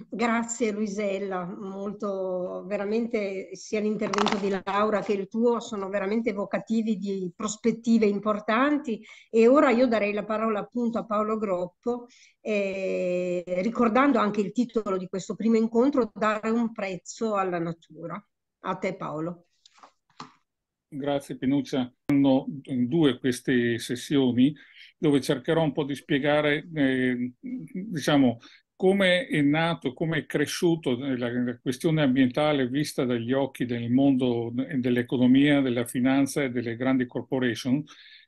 Speaker 2: Grazie Luisella, molto veramente sia l'intervento di Laura che il tuo sono veramente evocativi di prospettive importanti e ora io darei la parola appunto a Paolo Groppo eh, ricordando anche il titolo di questo primo incontro dare un prezzo alla natura. A te Paolo.
Speaker 5: Grazie Pinuccia. Sono due queste sessioni dove cercherò un po' di spiegare eh, diciamo, come è nato, come è cresciuto la, questione ambientale vista dagli occhi del mondo dell'economia, della finanza e delle grandi corporation, in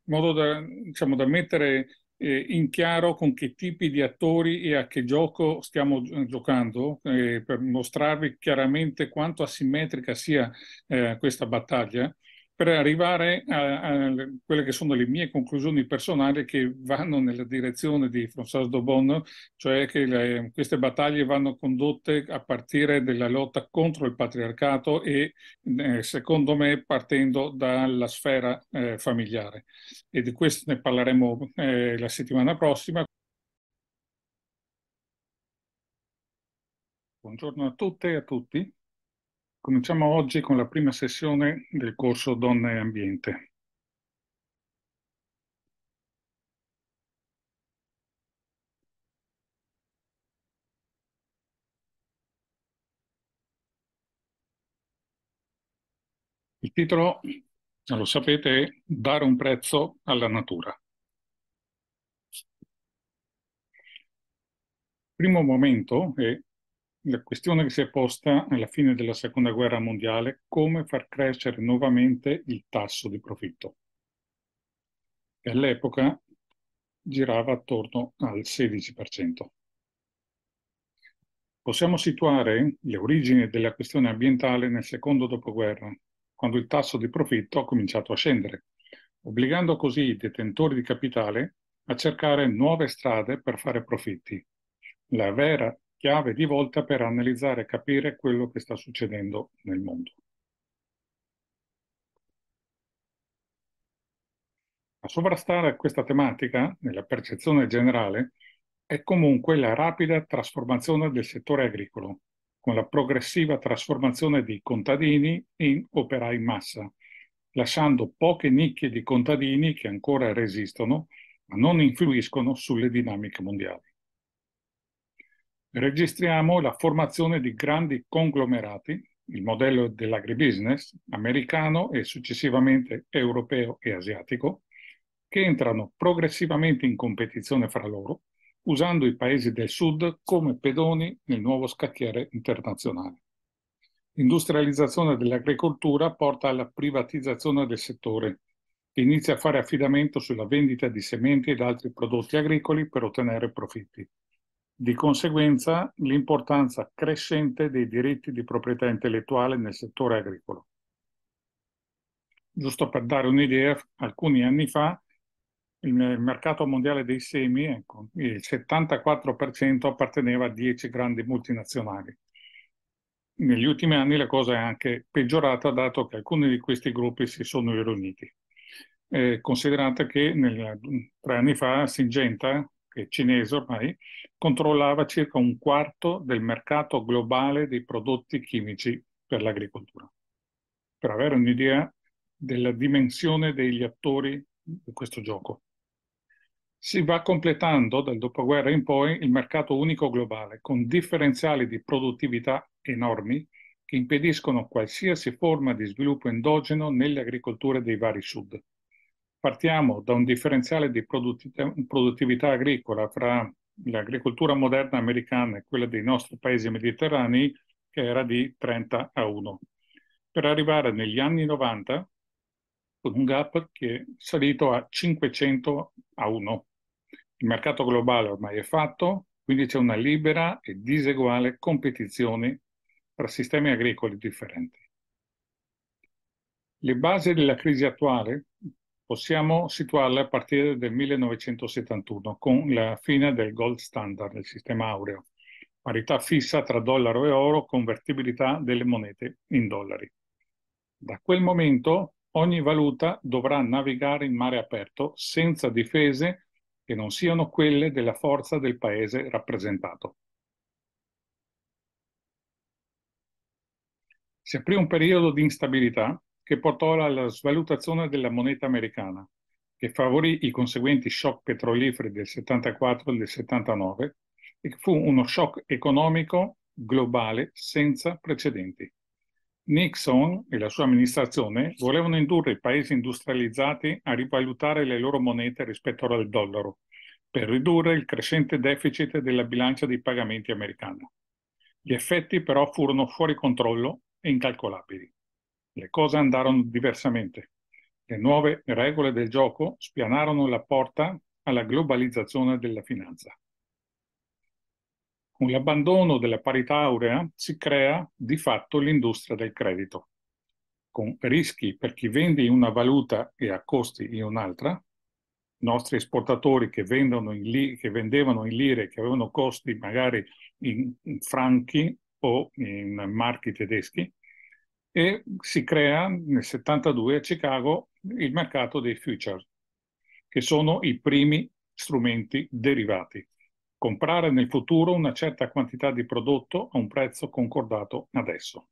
Speaker 5: modo da, diciamo, da mettere eh, in chiaro con che tipi di attori e a che gioco stiamo giocando, eh, per mostrarvi chiaramente quanto asimmetrica sia eh, questa battaglia per arrivare a, a, quelle che sono le mie conclusioni personali che vanno nella direzione di François Dobon, cioè che le, queste battaglie vanno condotte a partire dalla lotta contro il patriarcato e eh, secondo me partendo dalla sfera eh, familiare. E di questo ne parleremo eh, la settimana prossima. Buongiorno a tutte e a tutti. Cominciamo oggi con la prima sessione del corso Donne e Ambiente. Il titolo, lo sapete, è Dare un prezzo alla natura. Primo momento è la questione che si è posta alla fine della seconda guerra mondiale come far crescere nuovamente il tasso di profitto, che all'epoca girava attorno al 16%. Possiamo situare le origini della questione ambientale nel secondo dopoguerra, quando il tasso di profitto ha cominciato a scendere, obbligando così i detentori di capitale a cercare nuove strade per fare profitti. La vera chiave di volta per analizzare e capire quello che sta succedendo nel mondo. A sovrastare questa tematica, nella percezione generale, è comunque la rapida trasformazione del settore agricolo, con la progressiva trasformazione di contadini in operai in massa, lasciando poche nicchie di contadini che ancora resistono, ma non influiscono sulle dinamiche mondiali registriamo la formazione di grandi conglomerati, il modello dell'agribusiness americano e successivamente europeo e asiatico, che entrano progressivamente in competizione fra loro, usando i paesi del sud come pedoni nel nuovo scacchiere internazionale. L'industrializzazione dell'agricoltura porta alla privatizzazione del settore, che inizia a fare affidamento sulla vendita di sementi ed altri prodotti agricoli per ottenere profitti. Di conseguenza l'importanza crescente dei diritti di proprietà intellettuale nel settore agricolo. Giusto per dare un'idea, alcuni anni fa il mercato mondiale dei semi, ecco, il 74% apparteneva a 10 grandi multinazionali. Negli ultimi anni la cosa è anche peggiorata dato che alcuni di questi gruppi si sono riuniti. Eh, considerate che nel, tre anni fa Singenta, che è cinese ormai, controllava circa un quarto del mercato globale dei prodotti chimici per l'agricoltura. Per avere un'idea della dimensione degli attori di questo gioco. Si va completando dal dopoguerra in poi il mercato unico globale con differenziali di produttività enormi che impediscono qualsiasi forma di sviluppo endogeno nelle agricolture dei vari sud. Partiamo da un differenziale di produttività agricola fra l'agricoltura moderna americana e quella dei nostri paesi mediterranei, che era di 30 a 1, per arrivare negli anni 90 con un gap che è salito a 500 a 1. Il mercato globale ormai è fatto, quindi c'è una libera e diseguale competizione tra sistemi agricoli differenti. Le basi della crisi attuale, possiamo situarle a partire del 1971 con la fine del gold standard del sistema aureo, parità fissa tra dollaro e oro, convertibilità delle monete in dollari. Da quel momento ogni valuta dovrà navigare in mare aperto senza difese che non siano quelle della forza del paese rappresentato. Si aprì un periodo di instabilità che portò alla svalutazione della moneta americana, che favorì i conseguenti shock petroliferi del 74 e del 79 e che fu uno shock economico globale senza precedenti. Nixon e la sua amministrazione volevano indurre i paesi industrializzati a rivalutare le loro monete rispetto al dollaro per ridurre il crescente deficit della bilancia dei pagamenti americana. Gli effetti però furono fuori controllo e incalcolabili. Le cose andarono diversamente. Le nuove regole del gioco spianarono la porta alla globalizzazione della finanza. Con l'abbandono della parità aurea si crea di fatto l'industria del credito, con rischi per chi vende in una valuta e a costi in un'altra, nostri esportatori che, in che, vendevano in lire, che avevano costi magari in franchi o in marchi tedeschi, e si crea nel 72 a Chicago il mercato dei futures, che sono i primi strumenti derivati. Comprare nel futuro una certa quantità di prodotto a un prezzo concordato adesso.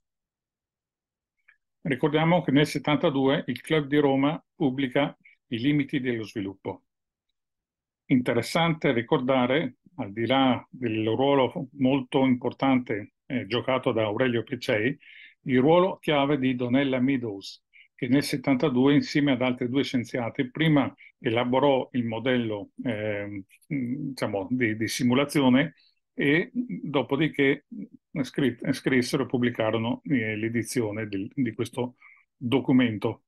Speaker 5: Ricordiamo che nel 72 il Club di Roma pubblica I limiti dello sviluppo. Interessante ricordare, al di là del ruolo molto importante eh, giocato da Aurelio Piccei, il ruolo chiave di Donella Meadows, che nel 72 insieme ad altri due scienziati prima elaborò il modello eh, diciamo, di, di, simulazione e dopodiché scritt- scrissero e pubblicarono eh, l'edizione di, di questo documento.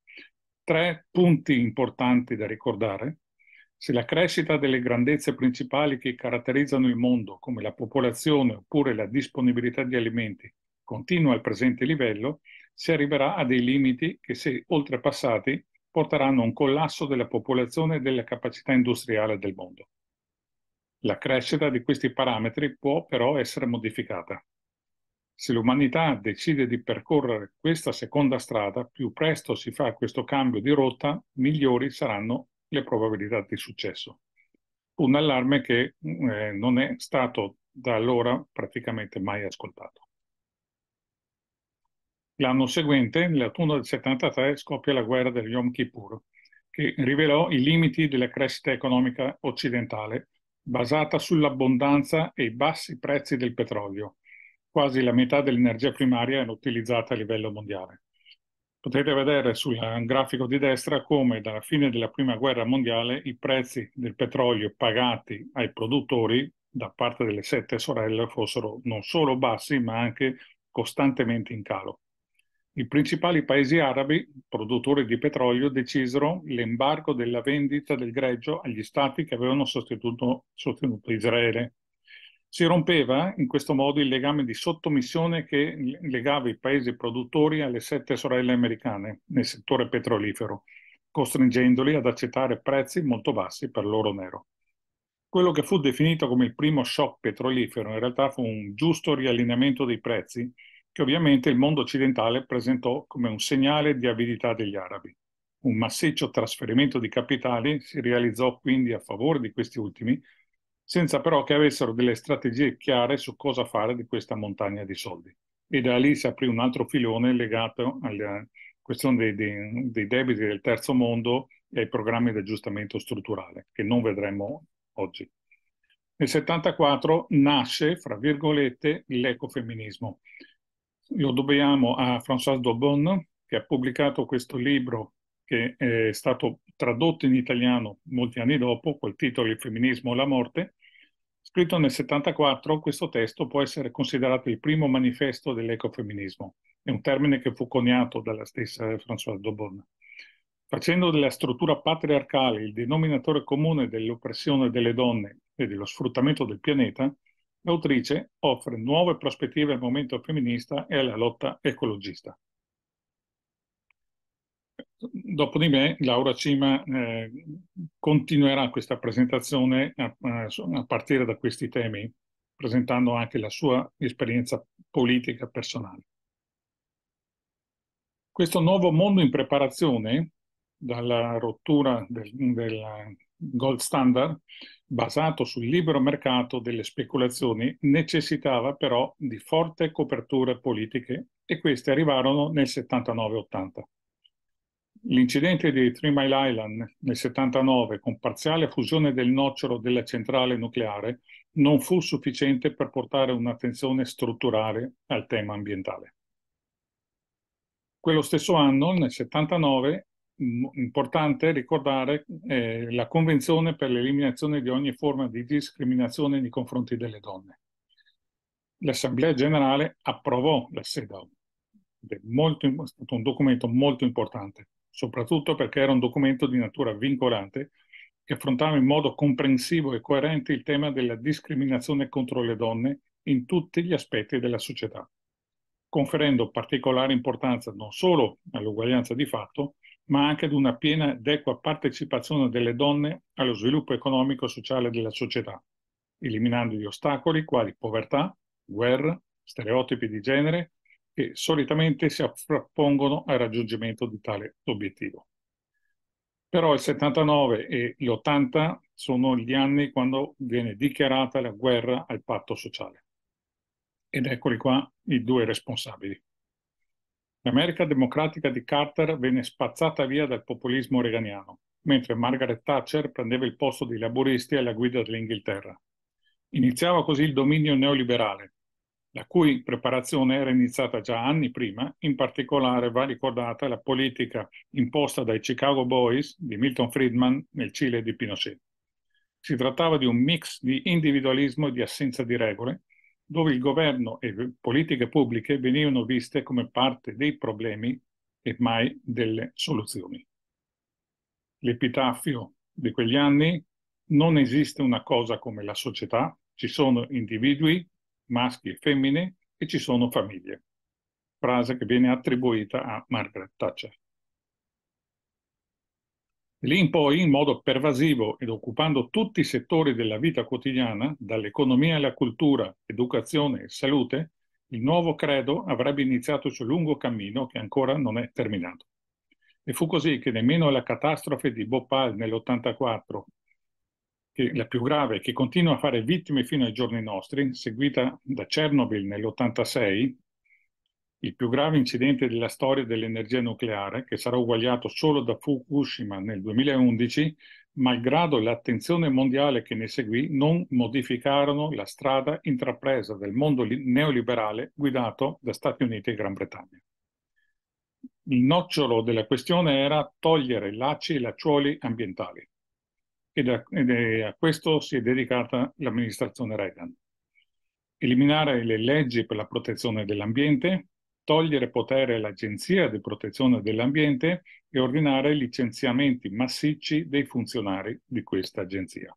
Speaker 5: Tre punti importanti da ricordare. Se la crescita delle grandezze principali che caratterizzano il mondo, come la popolazione oppure la disponibilità di alimenti, continua al presente livello, si arriverà a dei limiti che, se oltrepassati, porteranno a un collasso della popolazione e della capacità industriale del mondo. La crescita di questi parametri può però essere modificata. Se l'umanità decide di percorrere questa seconda strada, più presto si fa questo cambio di rotta, migliori saranno le probabilità di successo. Un allarme che eh, non è stato da allora praticamente mai ascoltato. L'anno seguente, nell'autunno del 73, scoppia la guerra del Yom Kippur, che rivelò i limiti della crescita economica occidentale, basata sull'abbondanza e i bassi prezzi del petrolio. Quasi la metà dell'energia primaria era utilizzata a livello mondiale. Potete vedere sul grafico di destra come dalla fine della Prima Guerra Mondiale i prezzi del petrolio pagati ai produttori da parte delle sette sorelle fossero non solo bassi ma anche costantemente in calo. I principali paesi arabi, produttori di petrolio, decisero l'embargo della vendita del greggio agli stati che avevano sostenuto, sostenuto Israele. Si rompeva in questo modo il legame di sottomissione che legava i paesi produttori alle sette sorelle americane nel settore petrolifero, costringendoli ad accettare prezzi molto bassi per l'oro nero. Quello che fu definito come il primo shock petrolifero in realtà fu un giusto riallineamento dei prezzi che ovviamente il mondo occidentale presentò come un segnale di avidità degli arabi. Un massiccio trasferimento di capitali si realizzò quindi a favore di questi ultimi, senza però che avessero delle strategie chiare su cosa fare di questa montagna di soldi. E da lì si aprì un altro filone legato alla questione dei, dei, dei debiti del terzo mondo e ai programmi di aggiustamento strutturale, che non vedremo oggi. Nel 1974 nasce, fra virgolette, l'ecofemminismo, lo dobbiamo a François Daubon che ha pubblicato questo libro che è stato tradotto in italiano molti anni dopo, col titolo Il femminismo o la morte. Scritto nel 1974, questo testo può essere considerato il primo manifesto dell'ecofemminismo. È un termine che fu coniato dalla stessa François Daubon. Facendo della struttura patriarcale il denominatore comune dell'oppressione delle donne e dello sfruttamento del pianeta, l'autrice offre nuove prospettive al movimento femminista e alla lotta ecologista. Dopo di me Laura Cima eh, continuerà questa presentazione a, a partire da questi temi, presentando anche la sua esperienza politica personale. Questo nuovo mondo in preparazione, dalla rottura del, del gold standard, basato sul libero mercato delle speculazioni, necessitava però di forti coperture politiche e queste arrivarono nel 79-80. L'incidente di Three Mile Island nel 79 con parziale fusione del nocciolo della centrale nucleare non fu sufficiente per portare un'attenzione strutturale al tema ambientale. Quello stesso anno, nel 79, importante ricordare eh, la Convenzione per l'eliminazione di ogni forma di discriminazione nei confronti delle donne. L'Assemblea generale approvò la SEDAW è, molto, è stato un documento molto importante, soprattutto perché era un documento di natura vincolante che affrontava in modo comprensivo e coerente il tema della discriminazione contro le donne in tutti gli aspetti della società, conferendo particolare importanza non solo all'uguaglianza di fatto, ma anche ad una piena ed equa partecipazione delle donne allo sviluppo economico e sociale della società, eliminando gli ostacoli quali povertà, guerra, stereotipi di genere che solitamente si frappongono al raggiungimento di tale obiettivo. Però il 79 e gli 80 sono gli anni quando viene dichiarata la guerra al patto sociale. Ed eccoli qua i due responsabili. L'America democratica di Carter venne spazzata via dal populismo reaganiano, mentre Margaret Thatcher prendeva il posto dei laburisti alla guida dell'Inghilterra. Iniziava così il dominio neoliberale, la cui preparazione era iniziata già anni prima, in particolare va ricordata la politica imposta dai Chicago Boys di Milton Friedman nel Cile di Pinochet. Si trattava di un mix di individualismo e di assenza di regole, dove il governo e le politiche pubbliche venivano viste come parte dei problemi e mai delle soluzioni. L'epitafio di quegli anni non esiste una cosa come la società, ci sono individui, maschi e femmine, e ci sono famiglie. Frase che viene attribuita a Margaret Thatcher lì in poi, in modo pervasivo ed occupando tutti i settori della vita quotidiana, dall'economia alla cultura, educazione e salute, il nuovo credo avrebbe iniziato il suo lungo cammino che ancora non è terminato. E fu così che nemmeno la catastrofe di Bhopal nell'84, la più grave, che continua a fare vittime fino ai giorni nostri, seguita da Chernobyl nell'86, il più grave incidente della storia dell'energia nucleare, che sarà uguagliato solo da Fukushima nel 2011, malgrado l'attenzione mondiale che ne seguì, non modificarono la strada intrapresa dal mondo neoliberale guidato da Stati Uniti e Gran Bretagna. Il nocciolo della questione era togliere lacci e lacciuoli ambientali ed a questo si è dedicata l'amministrazione Reagan. Eliminare le leggi per la protezione dell'ambiente, togliere potere all'Agenzia di protezione dell'ambiente e ordinare licenziamenti massicci dei funzionari di questa agenzia.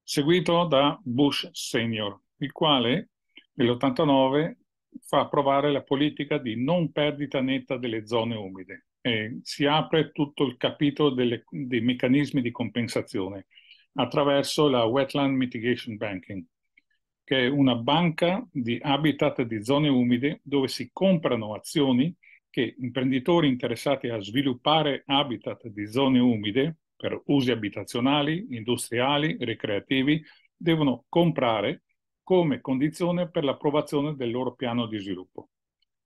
Speaker 5: Seguito da Bush Senior, il quale nell'89 fa approvare la politica di non perdita netta delle zone umide e si apre tutto il capitolo delle, dei meccanismi di compensazione attraverso la Wetland Mitigation Banking, che è una banca di habitat di zone umide dove si comprano azioni che imprenditori interessati a sviluppare habitat di zone umide per usi abitazionali, industriali, ricreativi, devono comprare come condizione per l'approvazione del loro piano di sviluppo.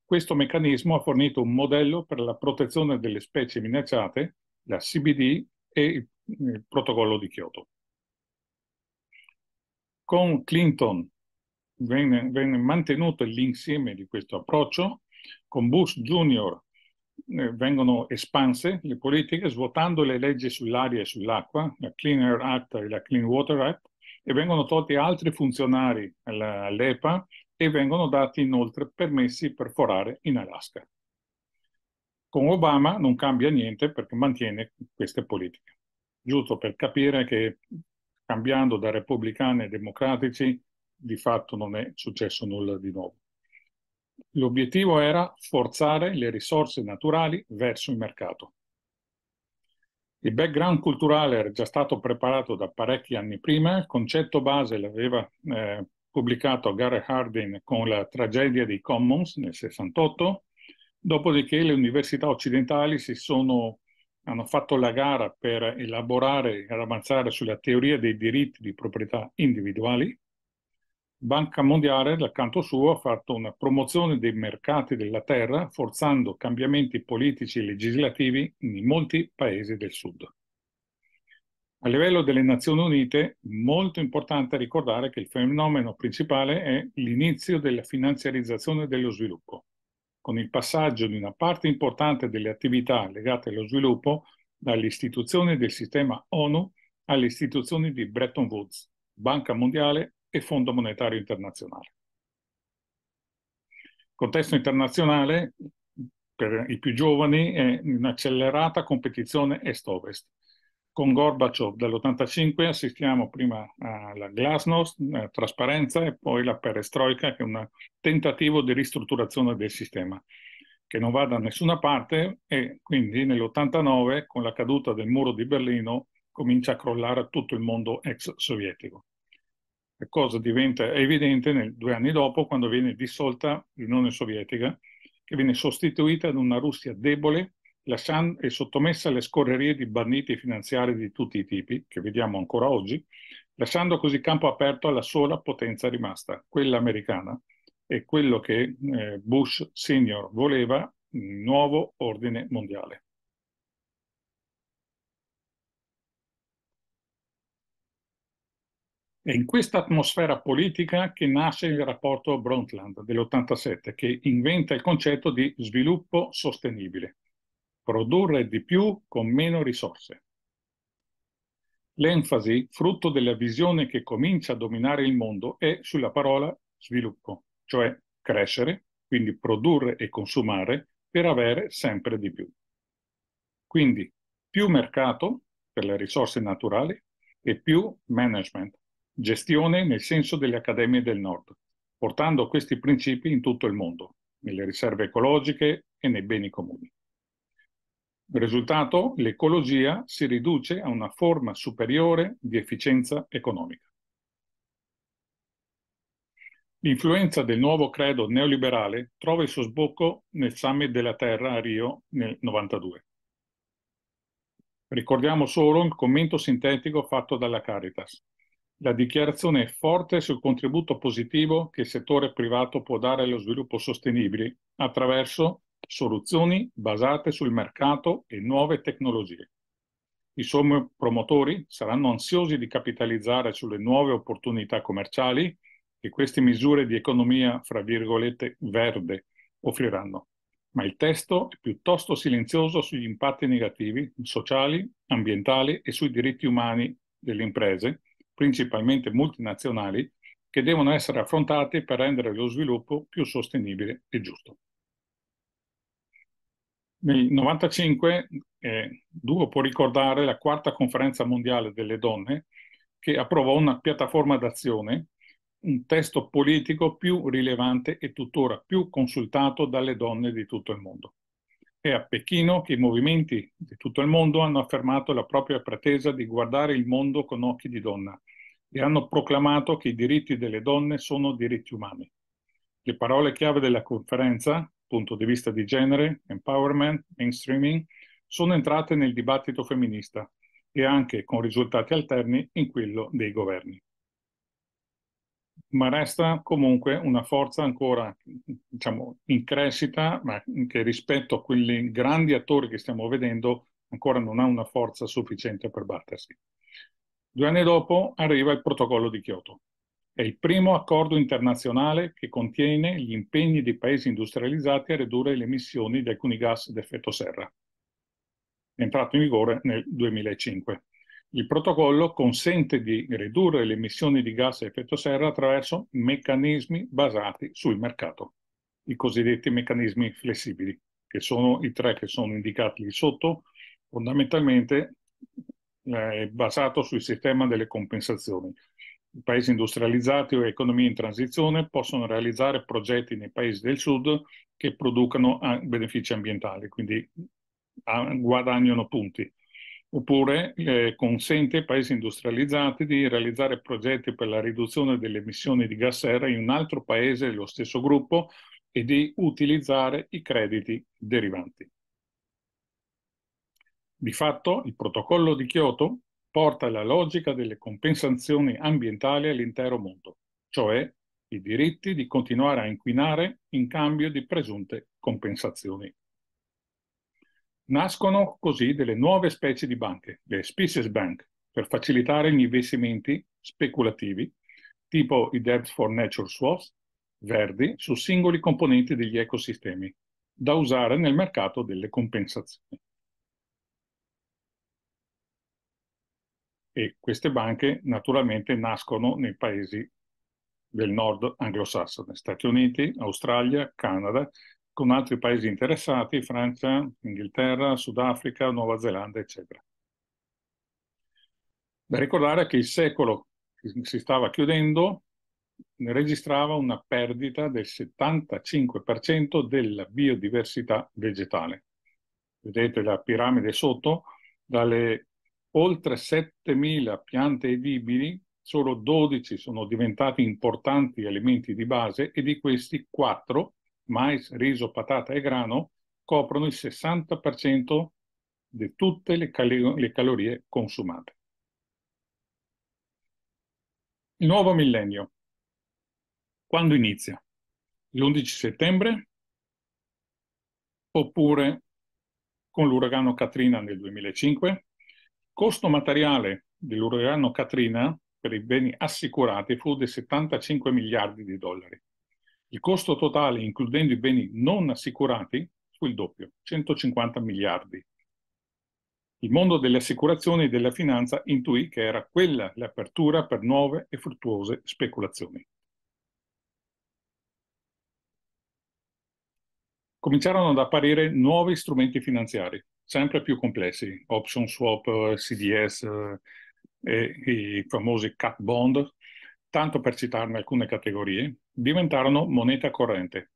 Speaker 5: Questo meccanismo ha fornito un modello per la protezione delle specie minacciate, la CBD e il, il protocollo di Kyoto. Con Clinton venne, venne mantenuto l'insieme di questo approccio, con Bush Jr. Eh, vengono espanse le politiche svuotando le leggi sull'aria e sull'acqua, la Clean Air Act e la Clean Water Act, e vengono tolti altri funzionari alla, all'EPA e vengono dati inoltre permessi per forare in Alaska. Con Obama non cambia niente perché mantiene queste politiche. Giusto per capire che cambiando da repubblicani a democratici, di fatto non è successo nulla di nuovo. L'obiettivo era forzare le risorse naturali verso il mercato. Il background culturale era già stato preparato da parecchi anni prima, il concetto base l'aveva eh, pubblicato Gary Hardin con la tragedia dei Commons nel 68, dopodiché le università occidentali si sono hanno fatto la gara per elaborare e avanzare sulla teoria dei diritti di proprietà individuali. Banca Mondiale, dal canto suo, ha fatto una promozione dei mercati della terra, forzando cambiamenti politici e legislativi in molti paesi del sud. A livello delle Nazioni Unite, molto importante ricordare che il fenomeno principale è l'inizio della finanziarizzazione dello sviluppo con il passaggio di una parte importante delle attività legate allo sviluppo dall'istituzione del sistema ONU alle istituzioni di Bretton Woods, Banca Mondiale e Fondo Monetario Internazionale. Il contesto internazionale per i più giovani è un'accelerata competizione est-ovest, con Gorbaciov dell'85 assistiamo prima alla glasnost, eh, trasparenza e poi la perestroica che è un tentativo di ristrutturazione del sistema che non va da nessuna parte e quindi nell'89 con la caduta del muro di Berlino comincia a crollare tutto il mondo ex sovietico. La cosa diventa evidente nel, due anni dopo quando viene dissolta l'Unione Sovietica che viene sostituita da una Russia debole la Shan sottomessa alle scorrerie di banditi finanziari di tutti i tipi, che vediamo ancora oggi, lasciando così campo aperto alla sola potenza rimasta, quella americana, e quello che eh, Bush senior voleva, un nuovo ordine mondiale. È in questa atmosfera politica che nasce il rapporto Brundtland dell'87, che inventa il concetto di sviluppo sostenibile produrre di più con meno risorse. L'enfasi, frutto della visione che comincia a dominare il mondo, è sulla parola sviluppo, cioè crescere, quindi produrre e consumare per avere sempre di più. Quindi più mercato per le risorse naturali e più management, gestione nel senso delle accademie del nord, portando questi principi in tutto il mondo, nelle riserve ecologiche e nei beni comuni. Risultato, l'ecologia si riduce a una forma superiore di efficienza economica. L'influenza del nuovo credo neoliberale trova il suo sbocco nel Summit della Terra a Rio nel 92. Ricordiamo solo il commento sintetico fatto dalla Caritas. La dichiarazione è forte sul contributo positivo che il settore privato può dare allo sviluppo sostenibile attraverso soluzioni basate sul mercato e nuove tecnologie. I suoi promotori saranno ansiosi di capitalizzare sulle nuove opportunità commerciali che queste misure di economia, fra virgolette, verde offriranno, ma il testo è piuttosto silenzioso sugli impatti negativi sociali, ambientali e sui diritti umani delle imprese, principalmente multinazionali, che devono essere affrontati per rendere lo sviluppo più sostenibile e giusto. Nel 1995 eh, Duro può ricordare la quarta conferenza mondiale delle donne che approvò una piattaforma d'azione, un testo politico più rilevante e tuttora più consultato dalle donne di tutto il mondo. È a Pechino che i movimenti di tutto il mondo hanno affermato la propria pretesa di guardare il mondo con occhi di donna e hanno proclamato che i diritti delle donne sono diritti umani. Le parole chiave della conferenza punto di vista di genere, empowerment, mainstreaming, sono entrate nel dibattito femminista e anche con risultati alterni in quello dei governi. Ma resta comunque una forza ancora diciamo, in crescita, ma che rispetto a quei grandi attori che stiamo vedendo ancora non ha una forza sufficiente per battersi. Due anni dopo arriva il protocollo di Kyoto, è il primo accordo internazionale che contiene gli impegni dei paesi industrializzati a ridurre le emissioni di alcuni gas d'effetto serra. È entrato in vigore nel 2005. Il protocollo consente di ridurre le emissioni di gas a effetto serra attraverso meccanismi basati sul mercato, i cosiddetti meccanismi flessibili, che sono i tre che sono indicati lì sotto, fondamentalmente eh, è basato sul sistema delle compensazioni paesi industrializzati o economie in transizione possono realizzare progetti nei paesi del sud che producano ah, benefici ambientali, quindi ah, guadagnano punti. Oppure eh, consente ai paesi industrializzati di realizzare progetti per la riduzione delle emissioni di gas serra in un altro paese dello stesso gruppo e di utilizzare i crediti derivanti. Di fatto, il protocollo di Kyoto porta la logica delle compensazioni ambientali all'intero mondo, cioè i diritti di continuare a inquinare in cambio di presunte compensazioni. Nascono così delle nuove specie di banche, le Species Bank, per facilitare gli investimenti speculativi, tipo i Debt for Nature Swaps, verdi, su singoli componenti degli ecosistemi, da usare nel mercato delle compensazioni. e queste banche naturalmente nascono nei paesi del nord anglosassone, Stati Uniti, Australia, Canada, con altri paesi interessati, Francia, Inghilterra, Sudafrica, Nuova Zelanda, eccetera. Da ricordare che il secolo che si stava chiudendo registrava una perdita del 75% della biodiversità vegetale. Vedete la piramide sotto, dalle oltre 7.000 piante edibili, solo 12 sono diventati importanti elementi di base e di questi 4, mais, riso, patata e grano, coprono il 60% di tutte le, cal le calorie consumate. Il nuovo millennio. Quando inizia? L'11 settembre? Oppure con l'uragano Katrina nel 2005? Costo materiale dell'uragano Katrina per i beni assicurati fu di 75 miliardi di dollari. Il costo totale, includendo i beni non assicurati, fu il doppio, 150 miliardi. Il mondo delle assicurazioni e della finanza intuì che era quella l'apertura per nuove e fruttuose speculazioni. Cominciarono ad apparire nuovi strumenti finanziari, sempre più complessi, option swap, CDS, eh, i famosi cap bond, tanto per citarne alcune categorie, diventarono moneta corrente.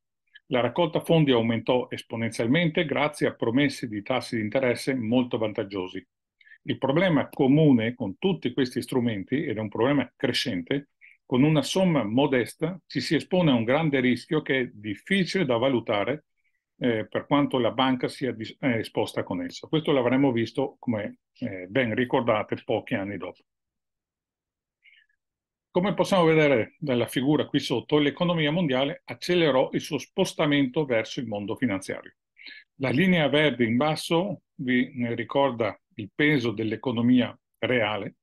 Speaker 5: La raccolta fondi aumentò esponenzialmente grazie a promesse di tassi di interesse molto vantaggiosi. Il problema comune con tutti questi strumenti, ed è un problema crescente, con una somma modesta ci si espone a un grande rischio che è difficile da valutare eh, per quanto la banca sia dis- eh, esposta con essa. Questo l'avremmo visto, come eh, ben ricordate, pochi anni dopo. Come possiamo vedere dalla figura qui sotto, l'economia mondiale accelerò il suo spostamento verso il mondo finanziario. La linea verde in basso vi eh, ricorda il peso dell'economia reale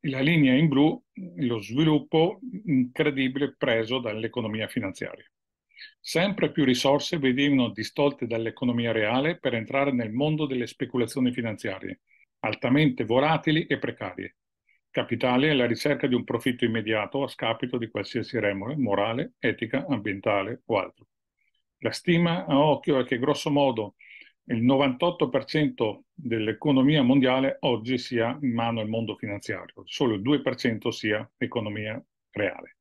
Speaker 5: e la linea in blu lo sviluppo incredibile preso dall'economia finanziaria sempre più risorse venivano distolte dall'economia reale per entrare nel mondo delle speculazioni finanziarie, altamente volatili e precarie. Capitale è la ricerca di un profitto immediato a scapito di qualsiasi remore morale, etica, ambientale o altro. La stima a occhio è che grosso modo il 98% dell'economia mondiale oggi sia in mano al mondo finanziario, solo il 2% sia economia reale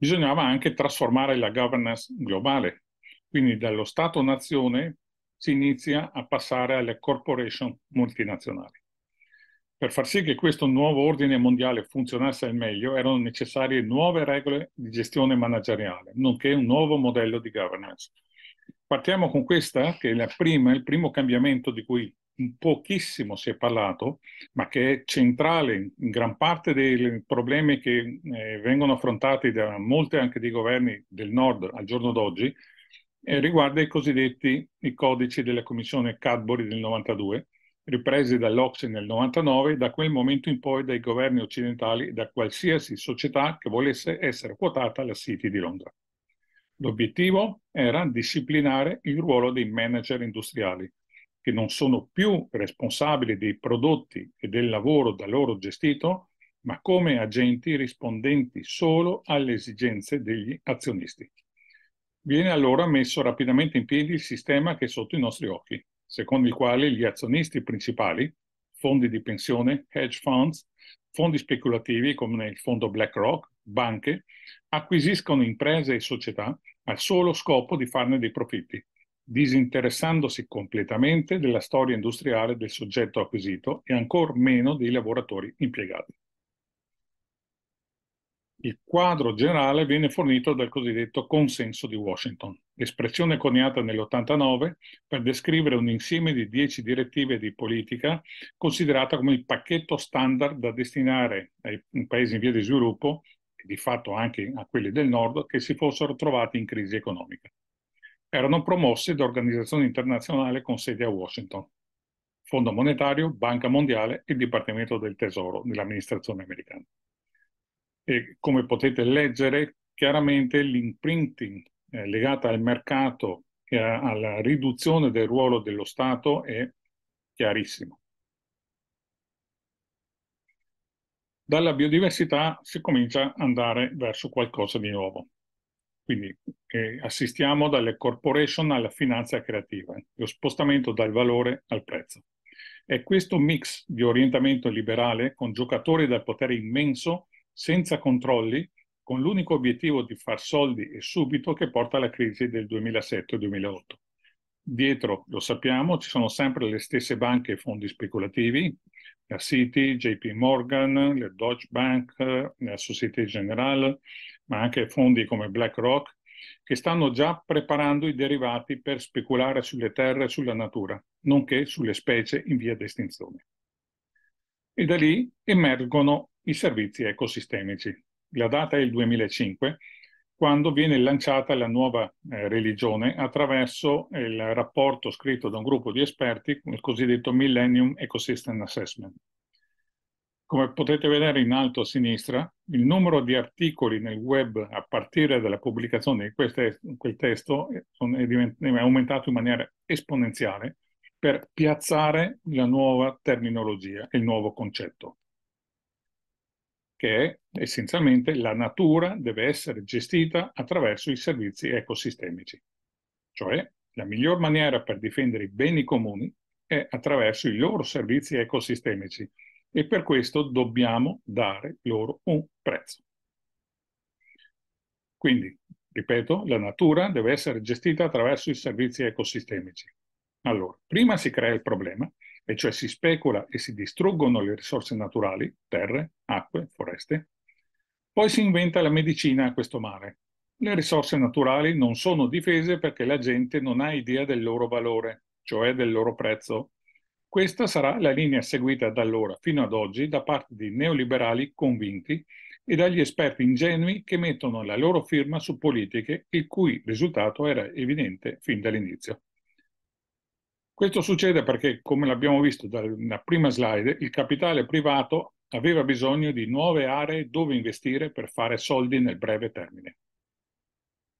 Speaker 5: bisognava anche trasformare la governance globale. Quindi dallo Stato-nazione si inizia a passare alle corporation multinazionali. Per far sì che questo nuovo ordine mondiale funzionasse al meglio erano necessarie nuove regole di gestione manageriale, nonché un nuovo modello di governance. Partiamo con questa, che è la prima, il primo cambiamento di cui pochissimo si è parlato, ma che è centrale in gran parte dei problemi che eh, vengono affrontati da molti anche dei governi del nord al giorno d'oggi, eh, riguarda i cosiddetti i codici della Commissione Cadbury del 92, ripresi dall'Ocse nel 99, da quel momento in poi dai governi occidentali e da qualsiasi società che volesse essere quotata alla City di Londra. L'obiettivo era disciplinare il ruolo dei manager industriali, che non sono più responsabili dei prodotti e del lavoro da loro gestito, ma come agenti rispondenti solo alle esigenze degli azionisti. Viene allora messo rapidamente in piedi il sistema che è sotto i nostri occhi, secondo il quale gli azionisti principali, fondi di pensione, hedge funds, fondi speculativi come il fondo BlackRock, banche, acquisiscono imprese e società al solo scopo di farne dei profitti, disinteressandosi completamente della storia industriale del soggetto acquisito e ancor meno dei lavoratori impiegati. Il quadro generale viene fornito dal cosiddetto consenso di Washington, espressione coniata nell'89 per descrivere un insieme di dieci direttive di politica considerata come il pacchetto standard da destinare ai paesi in via di sviluppo e di fatto anche a quelli del nord che si fossero trovati in crisi economica erano promossi da organizzazioni internazionali con sede a Washington, Fondo Monetario, Banca Mondiale e Dipartimento del Tesoro dell'amministrazione americana. E come potete leggere, chiaramente l'imprinting eh, legata al mercato e alla riduzione del ruolo dello Stato è chiarissimo. Dalla biodiversità si comincia ad andare verso qualcosa di nuovo. Quindi eh, assistiamo dalle corporation alla finanza creativa, lo spostamento dal valore al prezzo. È questo mix di orientamento liberale con giocatori dal potere immenso, senza controlli, con l'unico obiettivo di far soldi e subito che porta alla crisi del 2007-2008. Dietro, lo sappiamo, ci sono sempre le stesse banche e fondi speculativi, la Citi, JP Morgan, la Deutsche Bank, la Societe Générale, ma anche fondi come BlackRock, che stanno già preparando i derivati per speculare sulle terre e sulla natura, nonché sulle specie in via di estinzione. E da lì emergono i servizi ecosistemici. La data è il 2005, quando viene lanciata la nuova eh, religione attraverso eh, il rapporto scritto da un gruppo di esperti, il cosiddetto Millennium Ecosystem Assessment, come potete vedere in alto a sinistra, il numero di articoli nel web a partire dalla pubblicazione di queste, quel testo è, è aumentato in maniera esponenziale per piazzare la nuova terminologia, il nuovo concetto, che è essenzialmente la natura deve essere gestita attraverso i servizi ecosistemici, cioè la miglior maniera per difendere i beni comuni è attraverso i loro servizi ecosistemici, e per questo dobbiamo dare loro un prezzo. Quindi, ripeto, la natura deve essere gestita attraverso i servizi ecosistemici. Allora, prima si crea il problema, e cioè si specula e si distruggono le risorse naturali, terre, acque, foreste. Poi si inventa la medicina a questo male. Le risorse naturali non sono difese perché la gente non ha idea del loro valore, cioè del loro prezzo, questa sarà la linea seguita da allora fino ad oggi da parte di neoliberali convinti e dagli esperti ingenui che mettono la loro firma su politiche il cui risultato era evidente fin dall'inizio. Questo succede perché, come l'abbiamo visto dalla prima slide, il capitale privato aveva bisogno di nuove aree dove investire per fare soldi nel breve termine.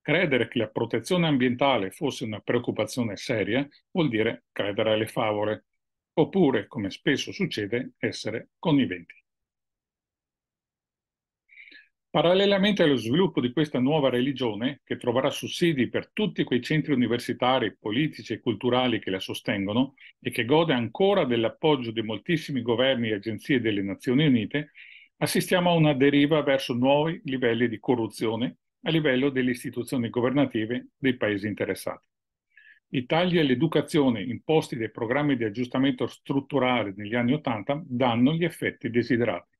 Speaker 5: Credere che la protezione ambientale fosse una preoccupazione seria vuol dire credere alle favole, oppure, come spesso succede, essere conniventi. Parallelamente allo sviluppo di questa nuova religione, che troverà sussidi per tutti quei centri universitari, politici e culturali che la sostengono e che gode ancora dell'appoggio di moltissimi governi e agenzie delle Nazioni Unite, assistiamo a una deriva verso nuovi livelli di corruzione a livello delle istituzioni governative dei paesi interessati. I tagli all'educazione imposti dai programmi di aggiustamento strutturale negli anni Ottanta danno gli effetti desiderati.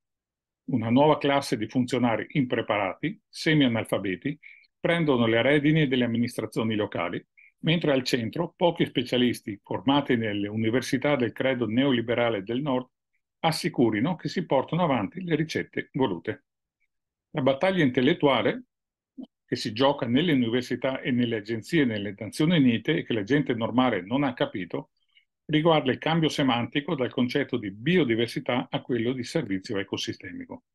Speaker 5: Una nuova classe di funzionari impreparati, semi-analfabeti, prendono le redini delle amministrazioni locali, mentre al centro pochi specialisti formati nelle università del credo neoliberale del Nord assicurino che si portano avanti le ricette volute. La battaglia intellettuale che si gioca nelle università e nelle agenzie nelle Nazioni Unite e che la gente normale non ha capito, riguarda il cambio semantico dal concetto di biodiversità a quello di servizio ecosistemico.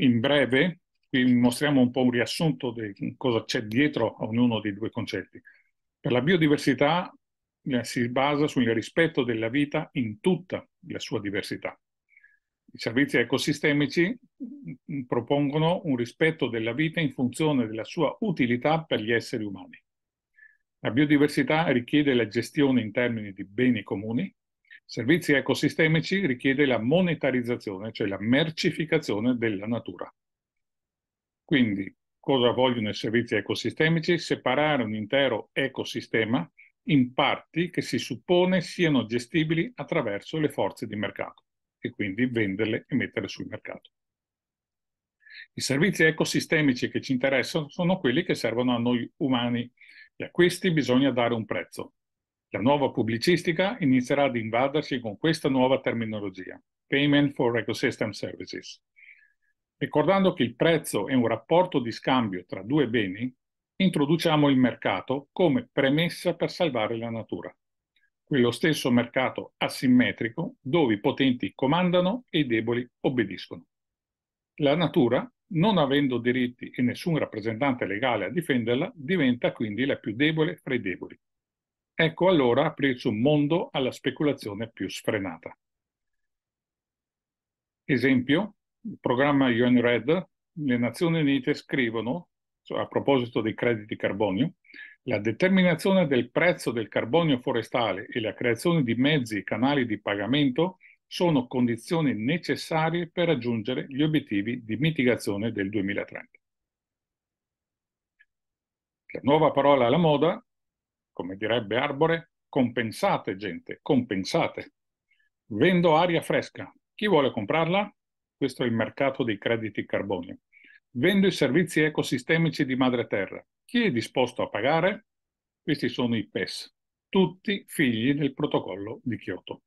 Speaker 5: In breve, qui mostriamo un po' un riassunto di cosa c'è dietro a ognuno dei due concetti. Per la biodiversità eh, si basa sul rispetto della vita in tutta la sua diversità. I servizi ecosistemici propongono un rispetto della vita in funzione della sua utilità per gli esseri umani. La biodiversità richiede la gestione in termini di beni comuni, servizi ecosistemici richiede la monetarizzazione, cioè la mercificazione della natura. Quindi, cosa vogliono i servizi ecosistemici? Separare un intero ecosistema in parti che si suppone siano gestibili attraverso le forze di mercato e quindi venderle e metterle sul mercato. I servizi ecosistemici che ci interessano sono quelli che servono a noi umani e a questi bisogna dare un prezzo. La nuova pubblicistica inizierà ad invadersi con questa nuova terminologia, Payment for Ecosystem Services. Ricordando che il prezzo è un rapporto di scambio tra due beni, introduciamo il mercato come premessa per salvare la natura quello stesso mercato asimmetrico dove i potenti comandano e i deboli obbediscono. La natura, non avendo diritti e nessun rappresentante legale a difenderla, diventa quindi la più debole fra i deboli. Ecco allora aprirsi un mondo alla speculazione più sfrenata. Esempio, il programma UN Red, le Nazioni Unite scrivono, a proposito dei crediti carbonio, la determinazione del prezzo del carbonio forestale e la creazione di mezzi e canali di pagamento sono condizioni necessarie per raggiungere gli obiettivi di mitigazione del 2030. La nuova parola alla moda, come direbbe Arbore, compensate gente, compensate. Vendo aria fresca. Chi vuole comprarla? Questo è il mercato dei crediti carbonio. Vendo i servizi ecosistemici di madre terra. Chi è disposto a pagare? Questi sono i PES, tutti figli del protocollo di Kyoto.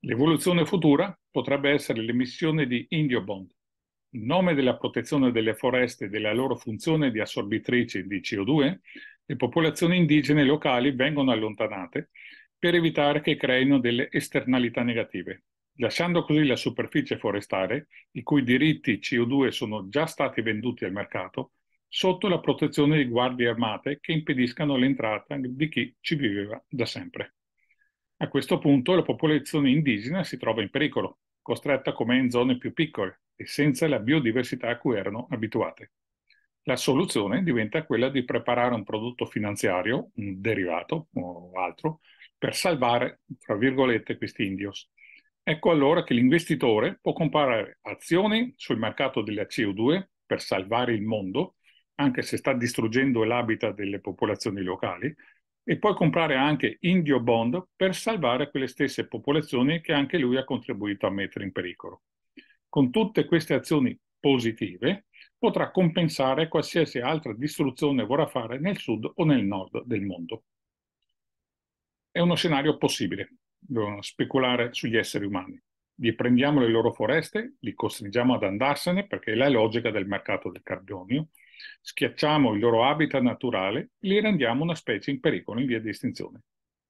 Speaker 5: L'evoluzione futura potrebbe essere l'emissione di Indio Bond, in nome della protezione delle foreste e della loro funzione di assorbitrici di CO2, le popolazioni indigene locali vengono allontanate per evitare che creino delle esternalità negative, lasciando così la superficie forestale, i cui diritti CO2 sono già stati venduti al mercato, sotto la protezione di guardie armate che impediscano l'entrata di chi ci viveva da sempre. A questo punto la popolazione indigena si trova in pericolo, costretta come in zone più piccole e senza la biodiversità a cui erano abituate. La soluzione diventa quella di preparare un prodotto finanziario, un derivato o altro, per salvare, tra virgolette, questi indios. Ecco allora che l'investitore può comprare azioni sul mercato della CO2 per salvare il mondo anche se sta distruggendo l'habitat delle popolazioni locali, e poi comprare anche Indio Bond per salvare quelle stesse popolazioni che anche lui ha contribuito a mettere in pericolo. Con tutte queste azioni positive potrà compensare qualsiasi altra distruzione vorrà fare nel sud o nel nord del mondo. È uno scenario possibile, speculare sugli esseri umani. Gli prendiamo le loro foreste, li costringiamo ad andarsene perché è la logica del mercato del carbonio, Schiacciamo il loro habitat naturale, li rendiamo una specie in pericolo in via di estinzione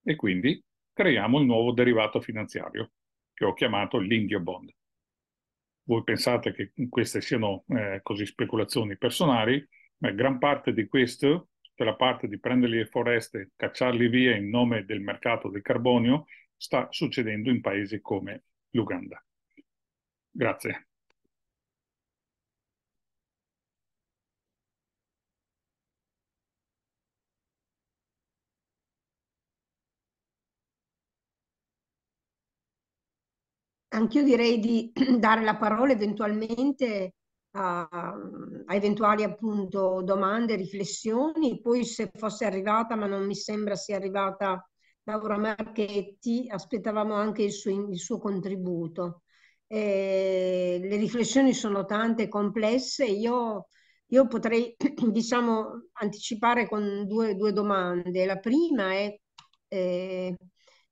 Speaker 5: e quindi creiamo il nuovo derivato finanziario che ho chiamato l'Indio Bond. Voi pensate che queste siano eh, così speculazioni personali, ma gran parte di questo, tutta la parte di prendere le foreste, cacciarli via in nome del mercato del carbonio, sta succedendo in paesi come l'Uganda. Grazie.
Speaker 2: anch'io direi di dare la parola eventualmente a, a, eventuali appunto domande, riflessioni, poi se fosse arrivata, ma non mi sembra sia arrivata Laura Marchetti, aspettavamo anche il suo, il suo contributo. Eh, le riflessioni sono tante, e complesse, io, io potrei diciamo anticipare con due, due domande. La prima è... Eh,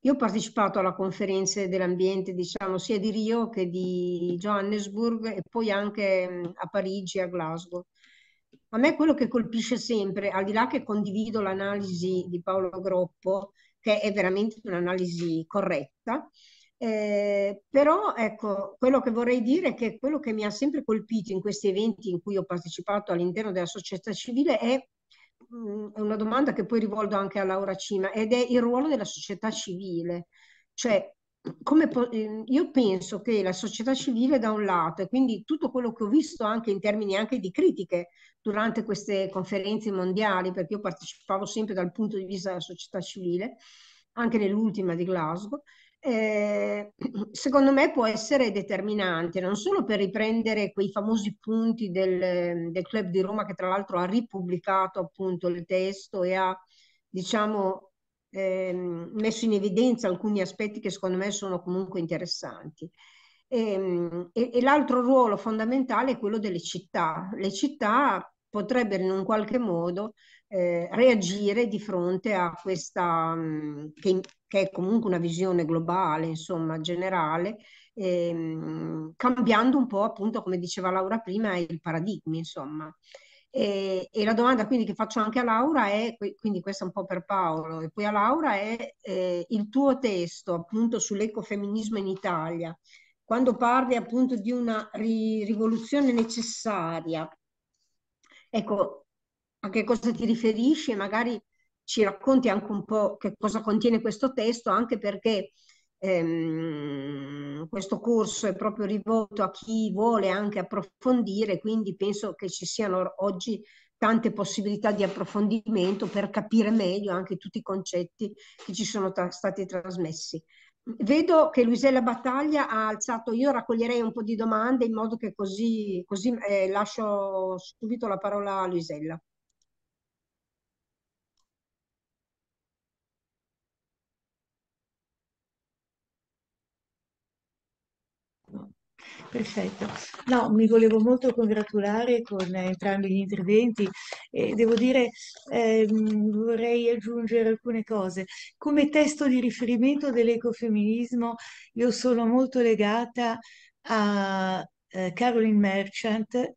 Speaker 2: io ho partecipato alla conferenza dell'ambiente, diciamo, sia di Rio che di Johannesburg e poi anche a Parigi e a Glasgow. A me quello che colpisce sempre, al di là che condivido l'analisi di Paolo Groppo, che è veramente un'analisi corretta, eh, però ecco, quello che vorrei dire è che quello che mi ha sempre colpito in questi eventi in cui ho partecipato all'interno della società civile è è una domanda che poi rivolgo anche a Laura Cima, ed è il ruolo della società civile. Cioè, po- ehm, io penso che la società civile da un lato, e quindi tutto quello che ho visto anche in termini anche di critiche durante queste conferenze mondiali, perché io partecipavo sempre dal punto di vista della società civile, anche nell'ultima di Glasgow, eh, secondo me può essere determinante non solo per riprendere quei famosi punti del, del club di Roma che tra l'altro ha ripubblicato appunto il testo e ha diciamo ehm, messo in evidenza alcuni aspetti che secondo me sono comunque interessanti e, ehm, e, e l'altro ruolo fondamentale è quello delle città le città potrebbero in un qualche modo eh, reagire di fronte a questa mm, che, che è comunque una visione globale, insomma, generale, ehm, cambiando un po', appunto, come diceva Laura prima, il paradigma, insomma. E, e, la domanda quindi che faccio anche a Laura è, quindi questa un po' per Paolo, e poi a Laura è eh, il tuo testo appunto sull'ecofemminismo in Italia, quando parli appunto di una ri- rivoluzione necessaria, ecco, a che cosa ti riferisci e magari ci racconti anche un po' che cosa contiene questo testo, anche perché ehm, questo corso è proprio rivolto a chi vuole anche approfondire, quindi penso che ci siano oggi tante possibilità di approfondimento per capire meglio anche tutti i concetti che ci sono tra stati trasmessi. Vedo che Luisella Battaglia ha alzato, io raccoglierei un po' di domande in modo che così, così eh, lascio subito la parola a Luisella.
Speaker 4: Perfetto. No, mi volevo molto congratulare con entrambi gli interventi e devo dire eh, vorrei aggiungere alcune cose. Come testo di riferimento dell'ecofemminismo io sono molto legata a eh, Caroline Merchant,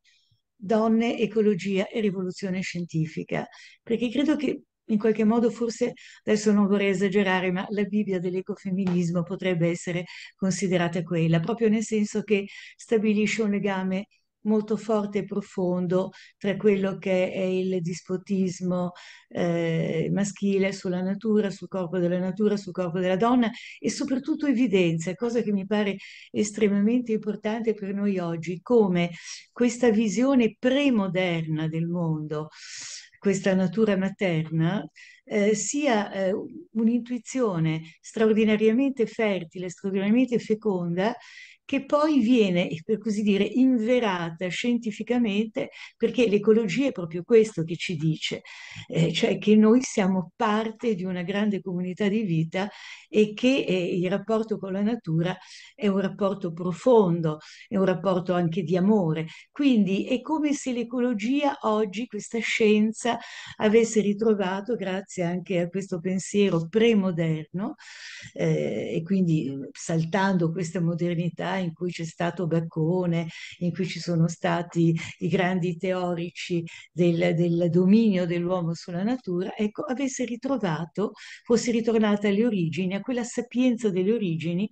Speaker 4: Donne, Ecologia e Rivoluzione Scientifica, perché credo che in qualche modo forse, adesso non vorrei esagerare, ma la Bibbia dell'ecofemminismo potrebbe essere considerata quella, proprio nel senso che stabilisce un legame molto forte e profondo tra quello che è il dispotismo eh, maschile sulla natura, sul corpo della natura, sul corpo della donna e soprattutto evidenzia, cosa che mi pare estremamente importante per noi oggi, come questa visione premoderna del mondo questa natura materna eh, sia eh, un'intuizione straordinariamente fertile, straordinariamente feconda che poi viene, eh, per così dire, inverata scientificamente perché l'ecologia è proprio questo che ci dice, eh, cioè che noi siamo parte di una grande comunità di vita e che eh, il rapporto con la natura è un rapporto profondo, è un rapporto anche di amore. Quindi è come se l'ecologia oggi, questa scienza, avesse ritrovato, grazie anche a questo pensiero premoderno, eh, e quindi eh, saltando questa modernità, in cui c'è stato Baccone, in cui ci sono stati i grandi teorici del, del dominio dell'uomo sulla natura, ecco, avesse ritrovato, fosse ritornata alle origini, a quella sapienza delle origini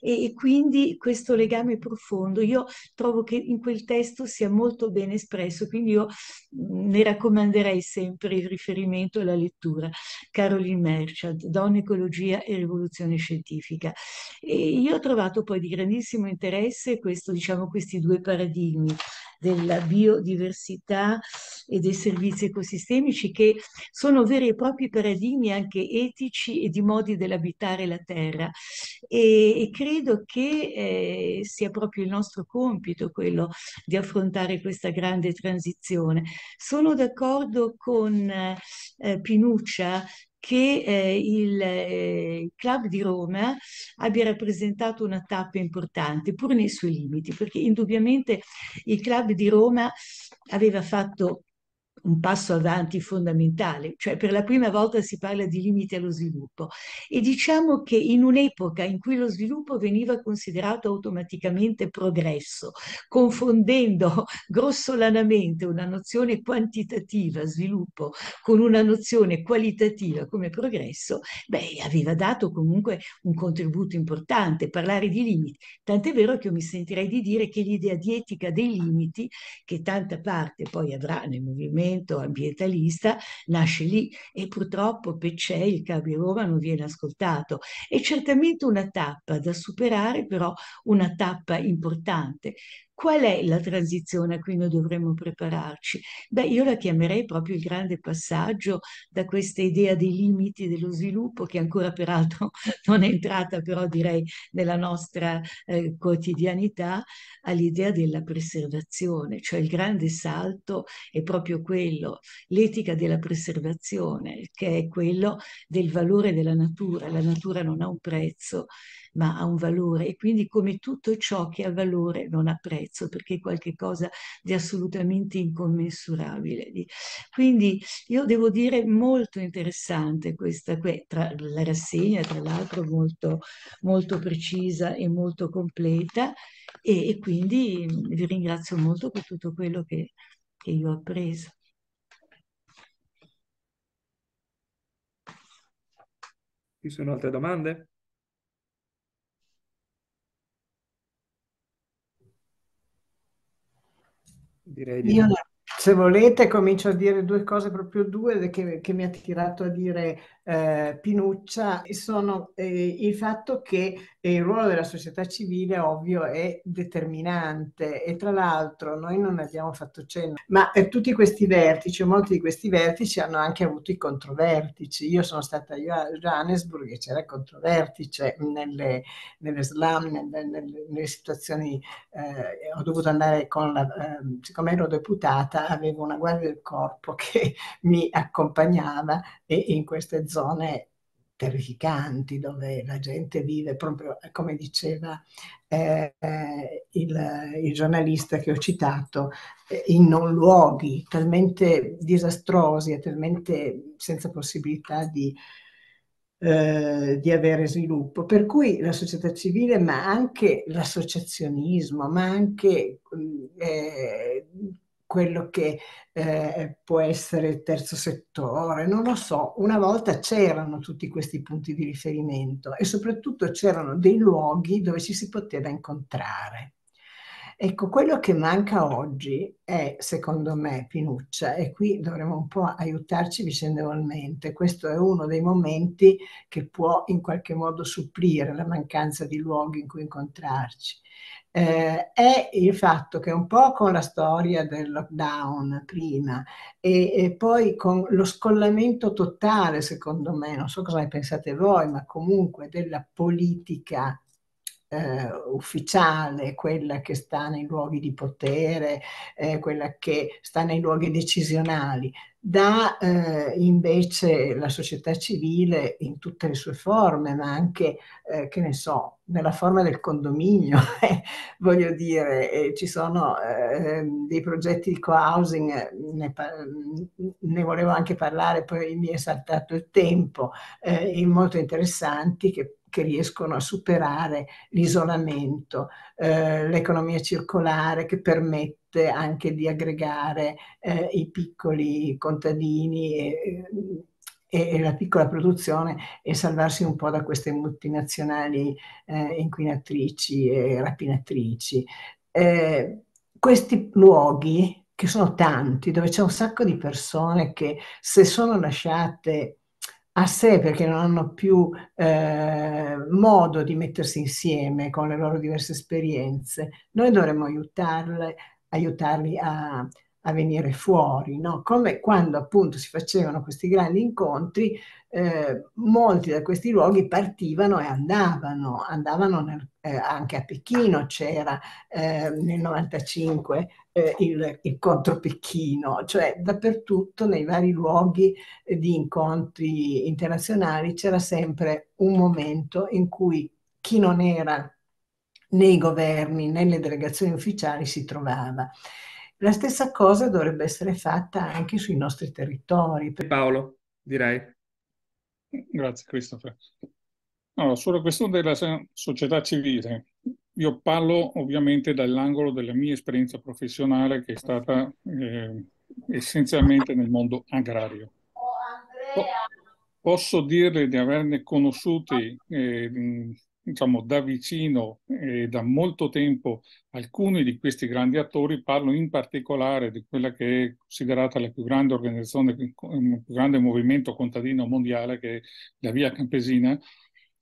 Speaker 4: e, e quindi questo legame profondo io trovo che in quel testo sia molto ben espresso, quindi io ne raccomanderei sempre il riferimento alla lettura. Caroline Merchant, Donne, Ecologia e Rivoluzione Scientifica. E io ho trovato poi di grandissimo grandissimo interesse questo, diciamo, questi due paradigmi della biodiversità e dei servizi ecosistemici che sono veri e propri paradigmi anche etici e di modi dell'abitare la terra e, e credo che eh, sia proprio il nostro compito quello di affrontare questa grande transizione. Sono d'accordo con eh, Pinuccia che eh, il eh, club di Roma abbia rappresentato una tappa importante, pur nei suoi limiti, perché indubbiamente il club di Roma aveva fatto un passo avanti fondamentale, cioè per la prima volta si parla di limiti allo sviluppo e diciamo che in un'epoca in cui lo sviluppo veniva considerato automaticamente progresso, confondendo grossolanamente una nozione quantitativa sviluppo con una nozione qualitativa come progresso, beh, aveva dato comunque un contributo importante parlare di limiti, tant'è vero che io mi sentirei di dire che l'idea di etica dei limiti, che tanta parte poi avrà nel movimento movimento ambientalista nasce lì e purtroppo c'è il Cambio Roma non viene ascoltato. È certamente una tappa da superare, però una tappa importante. Qual è la transizione a cui noi dovremmo prepararci? Beh, io la chiamerei proprio il grande passaggio da questa idea dei limiti dello sviluppo, che ancora peraltro non è entrata però direi nella nostra eh, quotidianità, all'idea della preservazione, cioè il grande salto è proprio quello, l'etica della preservazione, che è quello del valore della natura. La natura non ha un prezzo, ma ha un valore e quindi come tutto ciò che ha valore non ha prezzo prezzo perché è qualcosa di assolutamente incommensurabile. Quindi io devo dire molto interessante questa tra, la rassegna, tra l'altro molto, molto precisa e molto completa e, e quindi mm, vi ringrazio molto per tutto quello che, che io ho appreso.
Speaker 5: Ci sono altre domande? Direi di Io...
Speaker 4: Se
Speaker 3: volete comincio a dire due cose, proprio due, che, che mi ha tirato a dire eh, Pinuccia sono eh, il fatto che eh, il ruolo della società civile, ovvio, è determinante e tra l'altro noi non abbiamo fatto cenno, ma eh, tutti questi vertici, o molti di questi vertici hanno anche avuto i controvertici. Io sono stata io a Johannesburg e c'era il controvertice nelle, nelle slam, nelle, nelle, nelle situazioni, eh, ho dovuto andare con la, eh, siccome ero deputata, avevo una guardia del corpo che mi accompagnava e in queste zone zone terrificanti dove la gente vive proprio come diceva eh, il, il, giornalista che ho citato eh, in non luoghi talmente disastrosi e talmente senza possibilità di, eh, di avere sviluppo per cui la società civile ma anche l'associazionismo ma anche mm, eh, quello che eh, può essere il terzo settore, non lo so, una volta c'erano tutti questi punti di riferimento e soprattutto c'erano dei luoghi dove ci si poteva incontrare. Ecco, quello che manca oggi è, secondo me, Pinuccia, e qui dovremmo un po' aiutarci vicendevolmente. Questo è uno dei momenti che può in qualche modo supplire la mancanza di luoghi in cui incontrarci eh, è il fatto che un po' con la storia del lockdown prima e, e, poi con lo scollamento totale, secondo me, non so cosa ne pensate voi, ma comunque della politica eh, ufficiale, quella che sta nei luoghi di potere, eh, quella che sta nei luoghi decisionali, da eh, invece la società civile in tutte le sue forme, ma anche, eh, che ne so, nella forma del condominio, eh, voglio dire, eh, ci sono ehm, dei progetti di co-housing, ne, ne, volevo anche parlare, poi mi è saltato il tempo, molto interessanti che che riescono a superare l'isolamento, eh, l'economia circolare che permette anche di aggregare eh, i piccoli contadini e, e, e, la piccola produzione e salvarsi un po' da queste multinazionali eh, inquinatrici e rapinatrici. Eh, questi luoghi che sono tanti, dove c'è un sacco di persone che se sono lasciate a sé perché non hanno più eh, modo di mettersi insieme con le loro diverse esperienze, noi dovremmo aiutarle, aiutarli a a venire fuori, no? come quando appunto si facevano questi grandi incontri, eh, molti da questi luoghi partivano e andavano, andavano nel, eh, anche a Pechino, c'era eh, nel 95 eh, il, il contro Pechino, cioè dappertutto nei vari luoghi eh, di incontri internazionali c'era sempre un momento in cui chi non era nei governi, nelle delegazioni ufficiali si trovava. La stessa cosa dovrebbe essere fatta anche sui nostri territori.
Speaker 5: Paolo, direi. Grazie Christopher. Allora, sulla questione della società civile, io parlo ovviamente dall'angolo della mia esperienza professionale che è stata eh, essenzialmente nel mondo agrario. Po- posso dirle di averne conosciuti eh, diciamo, da vicino e eh, da molto tempo alcuni di questi grandi attori, parlo in particolare di quella che è considerata la più grande organizzazione, il più grande movimento contadino mondiale, che è la Via Campesina,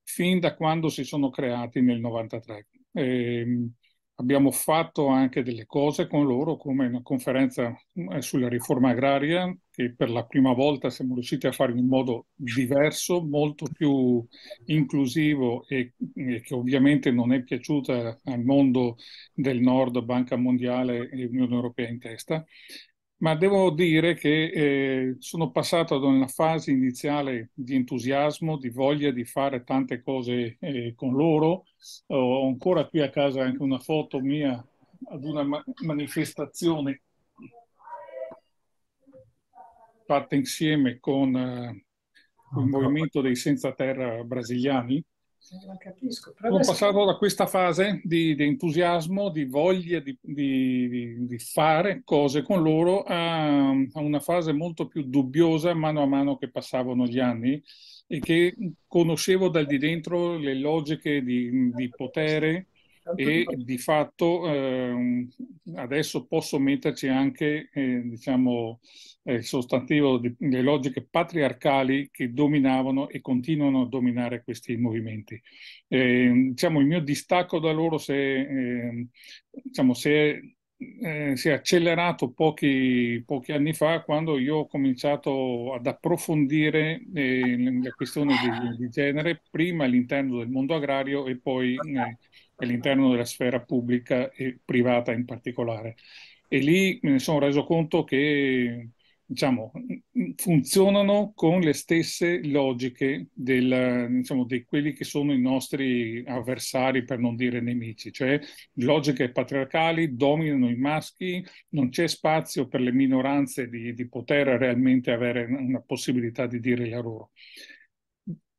Speaker 5: fin da quando si sono creati nel 93. Eh, Abbiamo fatto anche delle cose con loro, come una conferenza eh, sulla riforma agraria, che per la prima volta siamo riusciti a fare in modo diverso, molto più inclusivo e, e che ovviamente non è piaciuta al mondo del nord, Banca Mondiale e Unione Europea in testa ma devo dire che eh, sono passato da una fase iniziale di entusiasmo, di voglia di fare tante cose eh, con loro. Ho ancora qui a casa anche una foto mia ad una ma- manifestazione fatta insieme con eh, il movimento dei senza terra brasiliani non capisco. Però Sono adesso... passato da questa fase di, di entusiasmo, di voglia di, di, di, fare cose con loro a, a una fase molto più dubbiosa mano a mano che passavano gli anni e che conoscevo dal di dentro le logiche di, di potere e di fatto eh, adesso posso metterci anche eh, diciamo, eh, il sostantivo delle logiche patriarcali che dominavano e continuano a dominare questi movimenti. Ehm, diciamo, il mio distacco da loro se, ehm, diciamo, se eh, si è accelerato pochi, pochi, anni fa quando io ho cominciato ad approfondire eh, la questione di, di, genere, prima all'interno del mondo agrario e poi eh, all'interno della sfera pubblica e privata in particolare. E lì eh, mi sono reso conto che diciamo, mm, funzionano con le stesse logiche del, diciamo, di quelli che sono i nostri avversari, per non dire nemici, cioè logiche patriarcali dominano i maschi, non c'è spazio per le minoranze di, di poter realmente avere una possibilità di dire la loro.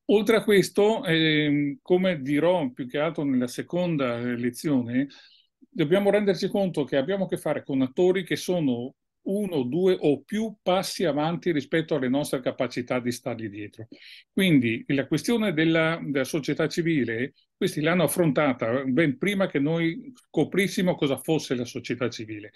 Speaker 5: Oltre a questo, eh, come dirò più che altro nella seconda lezione, dobbiamo renderci conto che abbiamo a che fare con attori che sono uno, due o più passi avanti rispetto alle nostre capacità di stargli dietro. Quindi la questione della, della società civile, questi l'hanno affrontata ben prima che noi scoprissimo cosa fosse la società civile.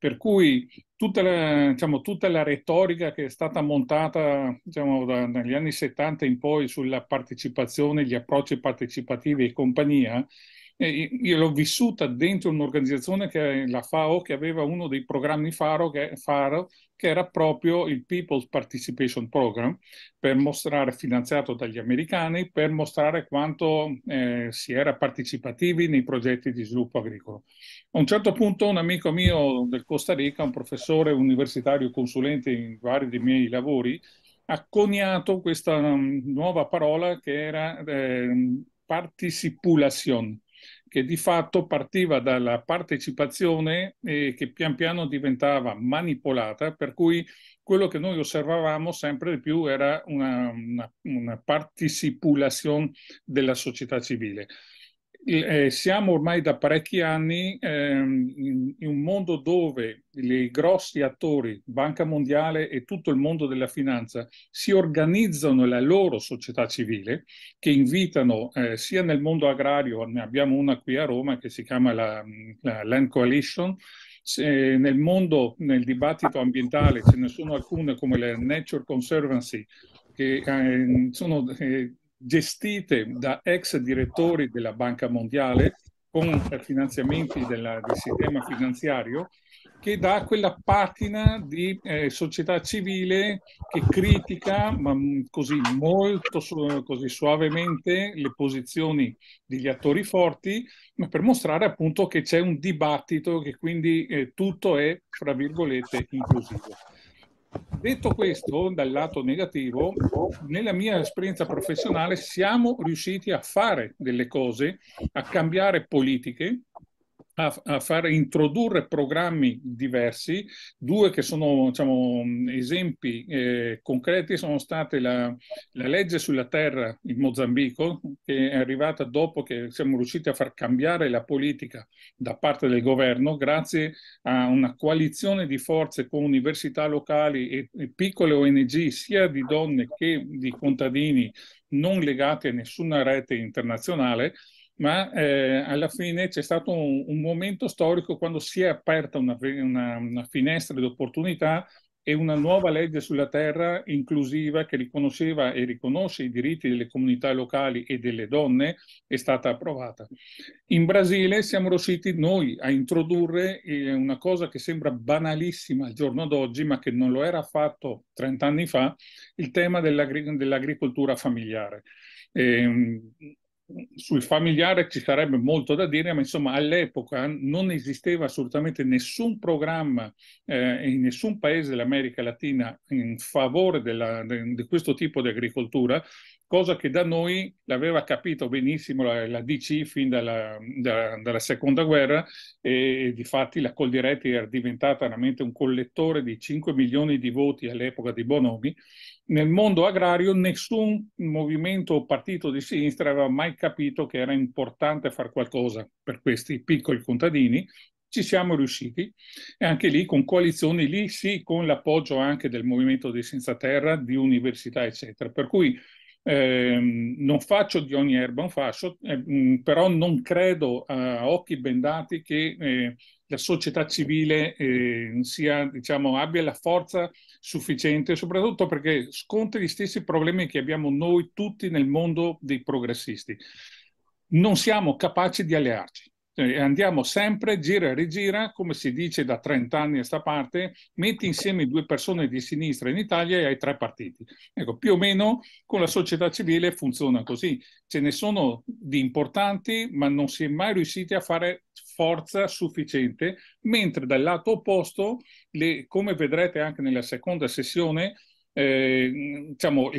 Speaker 5: Per cui tutta la, diciamo, tutta la, retorica che è stata montata diciamo, da, dagli anni 70 in poi sulla partecipazione, gli approcci partecipativi e compagnia, io l'ho vissuta dentro un'organizzazione che è la FAO, che aveva uno dei programmi FARO che, FARO, che era proprio il People's Participation Program, per mostrare, finanziato dagli americani, per mostrare quanto eh, si era partecipativi nei progetti di sviluppo agricolo. A un certo punto un amico mio del Costa Rica, un professore universitario consulente in vari dei miei lavori, ha coniato questa um, nuova parola che era eh, participulation che di fatto partiva dalla partecipazione eh, che pian piano diventava manipolata, per cui quello che noi osservavamo sempre di più era una, una, una participazione della società civile eh, siamo ormai da parecchi anni ehm, in, un mondo dove i grossi attori, Banca Mondiale e tutto il mondo della finanza, si organizzano la loro società civile che invitano eh, sia nel mondo agrario, ne abbiamo una qui a Roma che si chiama la, la Land Coalition, nel mondo, nel dibattito ambientale ce ne sono alcune come la Nature Conservancy che eh, sono eh, gestite da ex direttori della Banca Mondiale con finanziamenti della, del sistema finanziario che dà quella patina di eh, società civile che critica, ma mm, così molto così suavemente, le posizioni degli attori forti, ma per mostrare appunto che c'è un dibattito, che quindi eh, tutto è, fra virgolette, inclusivo. Detto questo, dal lato negativo, nella mia esperienza professionale siamo riusciti a fare delle cose, a cambiare politiche a, a fare introdurre programmi diversi. Due che sono diciamo, esempi eh, concreti sono state la, la, legge sulla terra in Mozambico, che è arrivata dopo che siamo riusciti a far cambiare la politica da parte del governo, grazie a una coalizione di forze con università locali e, e piccole ONG, sia di donne che di contadini non legati a nessuna rete internazionale ma eh, alla fine c'è stato un, un, momento storico quando si è aperta una, una, una finestra di opportunità e una nuova legge sulla terra inclusiva che riconosceva e riconosce i diritti delle comunità locali e delle donne è stata approvata. In Brasile siamo riusciti noi a introdurre eh, una cosa che sembra banalissima al giorno d'oggi, ma che non lo era affatto 30 anni fa, il tema dell'agri- dell'agricoltura familiare. Eh, sul familiare ci sarebbe molto da dire, ma insomma all'epoca non esisteva assolutamente nessun programma eh, in nessun paese dell'America Latina in favore della, de, di questo tipo di agricoltura, cosa che da noi l'aveva capito benissimo la, la DC fin dalla, da, dalla seconda guerra e, e di fatti la Coldiretti era diventata veramente un collettore di 5 milioni di voti all'epoca di Bonomi nel mondo agrario nessun movimento o partito di sinistra aveva mai capito che era importante fare qualcosa per questi piccoli contadini. Ci siamo riusciti e anche lì con coalizioni, lì sì, con l'appoggio anche del movimento di Senza Terra, di università, eccetera. Per cui eh, non faccio di ogni erba un fascio, eh, mm, però non credo a occhi bendati che eh, la società civile eh, sia, diciamo, abbia la forza sufficiente, soprattutto perché sconta gli stessi problemi che abbiamo noi tutti nel mondo dei progressisti. Non siamo capaci di allearci. Cioè, andiamo sempre gira e rigira, come si dice da 30 anni a questa parte, metti insieme due persone di sinistra in Italia e hai tre partiti. Ecco, più o meno con la società civile funziona così. Ce ne sono di importanti, ma non si è mai riusciti a fare forza sufficiente, mentre dal lato opposto, le, come vedrete anche nella seconda sessione, eh, diciamo,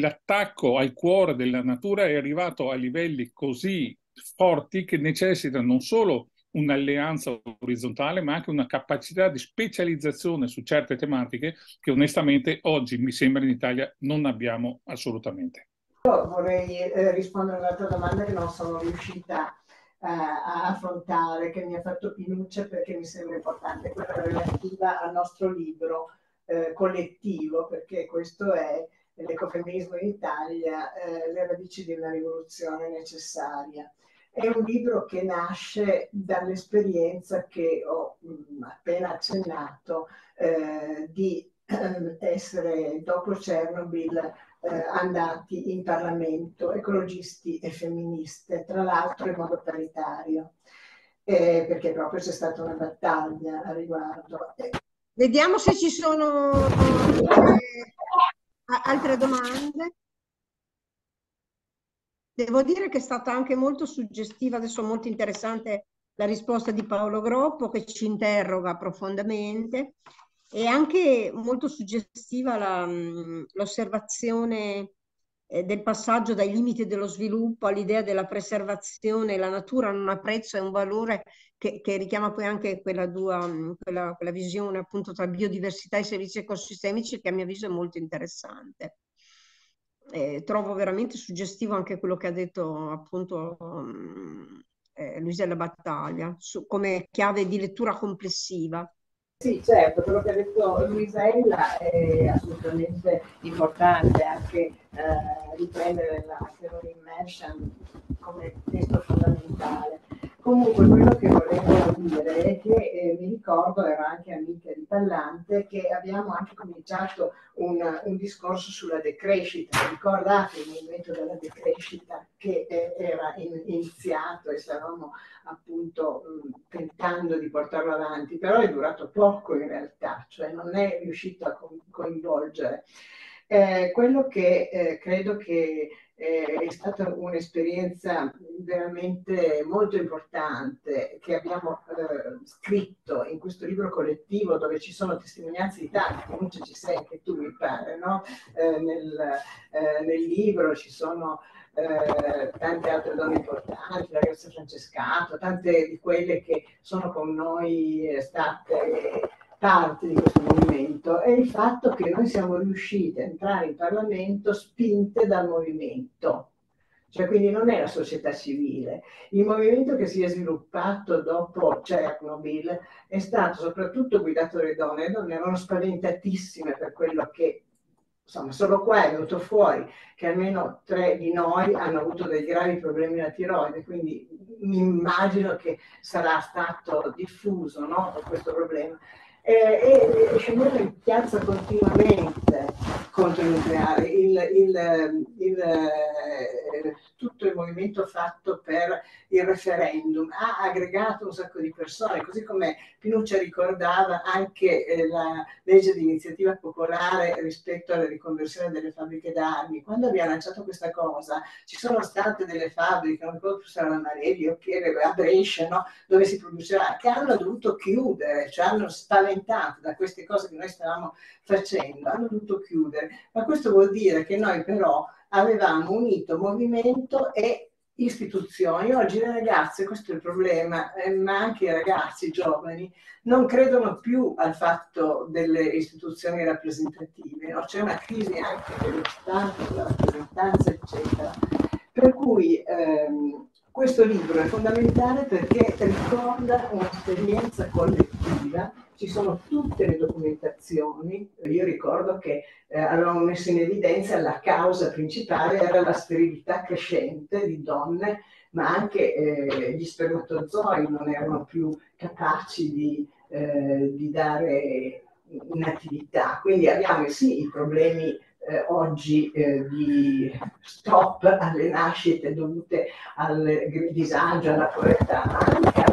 Speaker 5: l'attacco al cuore della natura è arrivato a livelli così forti che necessita non solo un'alleanza orizzontale, ma anche una capacità di specializzazione su certe tematiche che onestamente oggi mi sembra in Italia non abbiamo assolutamente.
Speaker 1: Io
Speaker 3: vorrei eh, rispondere a un'altra domanda che non sono riuscita eh, a affrontare, che mi ha fatto Pinuccia perché mi sembra importante, quella relativa al nostro libro eh, collettivo, perché questo è l'ecofemminismo in Italia, eh, le radici di una rivoluzione necessaria. È un libro che nasce dall'esperienza che ho mh, mm, appena accennato eh, di ehm, essere dopo Chernobyl eh, andati in Parlamento, ecologisti e femministe, tra l'altro in modo paritario, eh, perché proprio c'è stata una battaglia a riguardo. Eh,
Speaker 2: vediamo se ci sono eh, altre domande. Devo dire che è stata anche molto suggestiva, adesso molto interessante la risposta di Paolo Groppo che ci interroga profondamente è anche molto suggestiva la, l'osservazione eh, del passaggio dai limiti dello sviluppo all'idea della preservazione, la natura non ha prezzo, è un valore che, che richiama poi anche quella, due, quella, quella, visione appunto tra biodiversità e servizi ecosistemici che a mio avviso è molto interessante. Eh, trovo veramente suggestivo anche quello che ha detto appunto eh, Luisella Battaglia su, come chiave di lettura complessiva
Speaker 3: sì, certo, quello che ha detto Luisella è assolutamente importante anche eh, riprendere la theory immersion come testo fondamentale. Comunque quello che volevo dire è che eh, mi ricordo, era anche amica di Pallante, che abbiamo anche cominciato un, un discorso sulla decrescita. Ricordate il movimento della decrescita che eh, era in, iniziato e stavamo appunto mh, mm, tentando di portarlo avanti, però è durato poco in realtà, cioè non è riuscito a coinvolgere. Eh, quello che eh, credo che eh, è stata un'esperienza veramente molto importante che abbiamo eh, scritto in questo libro collettivo dove ci sono testimonianze di tanti, comunque ci sei anche tu mi pare, no? eh, nel, eh, nel, libro ci sono eh, tante altre donne importanti, la ragazza Francescato, tante di quelle che sono con noi state parte di questo movimento è il fatto che noi siamo riusciti a entrare in Parlamento spinte dal movimento. Cioè, quindi non è la società civile. Il movimento che si è sviluppato dopo Chernobyl è stato soprattutto guidato dalle donne. Le donne erano spaventatissime per quello che insomma, solo qua è venuto fuori che almeno tre di noi hanno avuto dei gravi problemi alla tiroide, quindi mi immagino che sarà stato diffuso no, questo problema eh, e, e scendendo in piazza continuamente contro il nucleare, il, il, il, eh, tutto il movimento fatto per il referendum ha aggregato un sacco di persone, così come Pinuccia ricordava anche eh, la legge di iniziativa popolare rispetto alla riconversione delle fabbriche d'armi. Quando abbiamo lanciato questa cosa ci sono state delle fabbriche, non ricordo se erano a Marevi o a Brescia, no? dove si produceva, che hanno dovuto chiudere, cioè hanno spaventato da queste cose che noi stavamo facendo, hanno dovuto chiudere. Ma questo vuol dire che noi però avevamo unito movimento e istituzioni. Oggi le ragazze, questo è il problema, eh, ma anche i ragazzi i giovani, non credono più al fatto delle istituzioni rappresentative. No? C'è una crisi anche dello Stato, della rappresentanza, eccetera. Per cui ehm, questo libro è fondamentale perché ricorda un'esperienza collettiva ci sono tutte le documentazioni. Io ricordo che eh, avevamo messo in evidenza la causa principale era la sterilità crescente di donne, ma anche eh, gli spermatozoi non erano più capaci di, eh, di dare un'attività. Quindi abbiamo sì i problemi eh, oggi eh, di stop alle nascite dovute al disagio, alla povertà, ma anche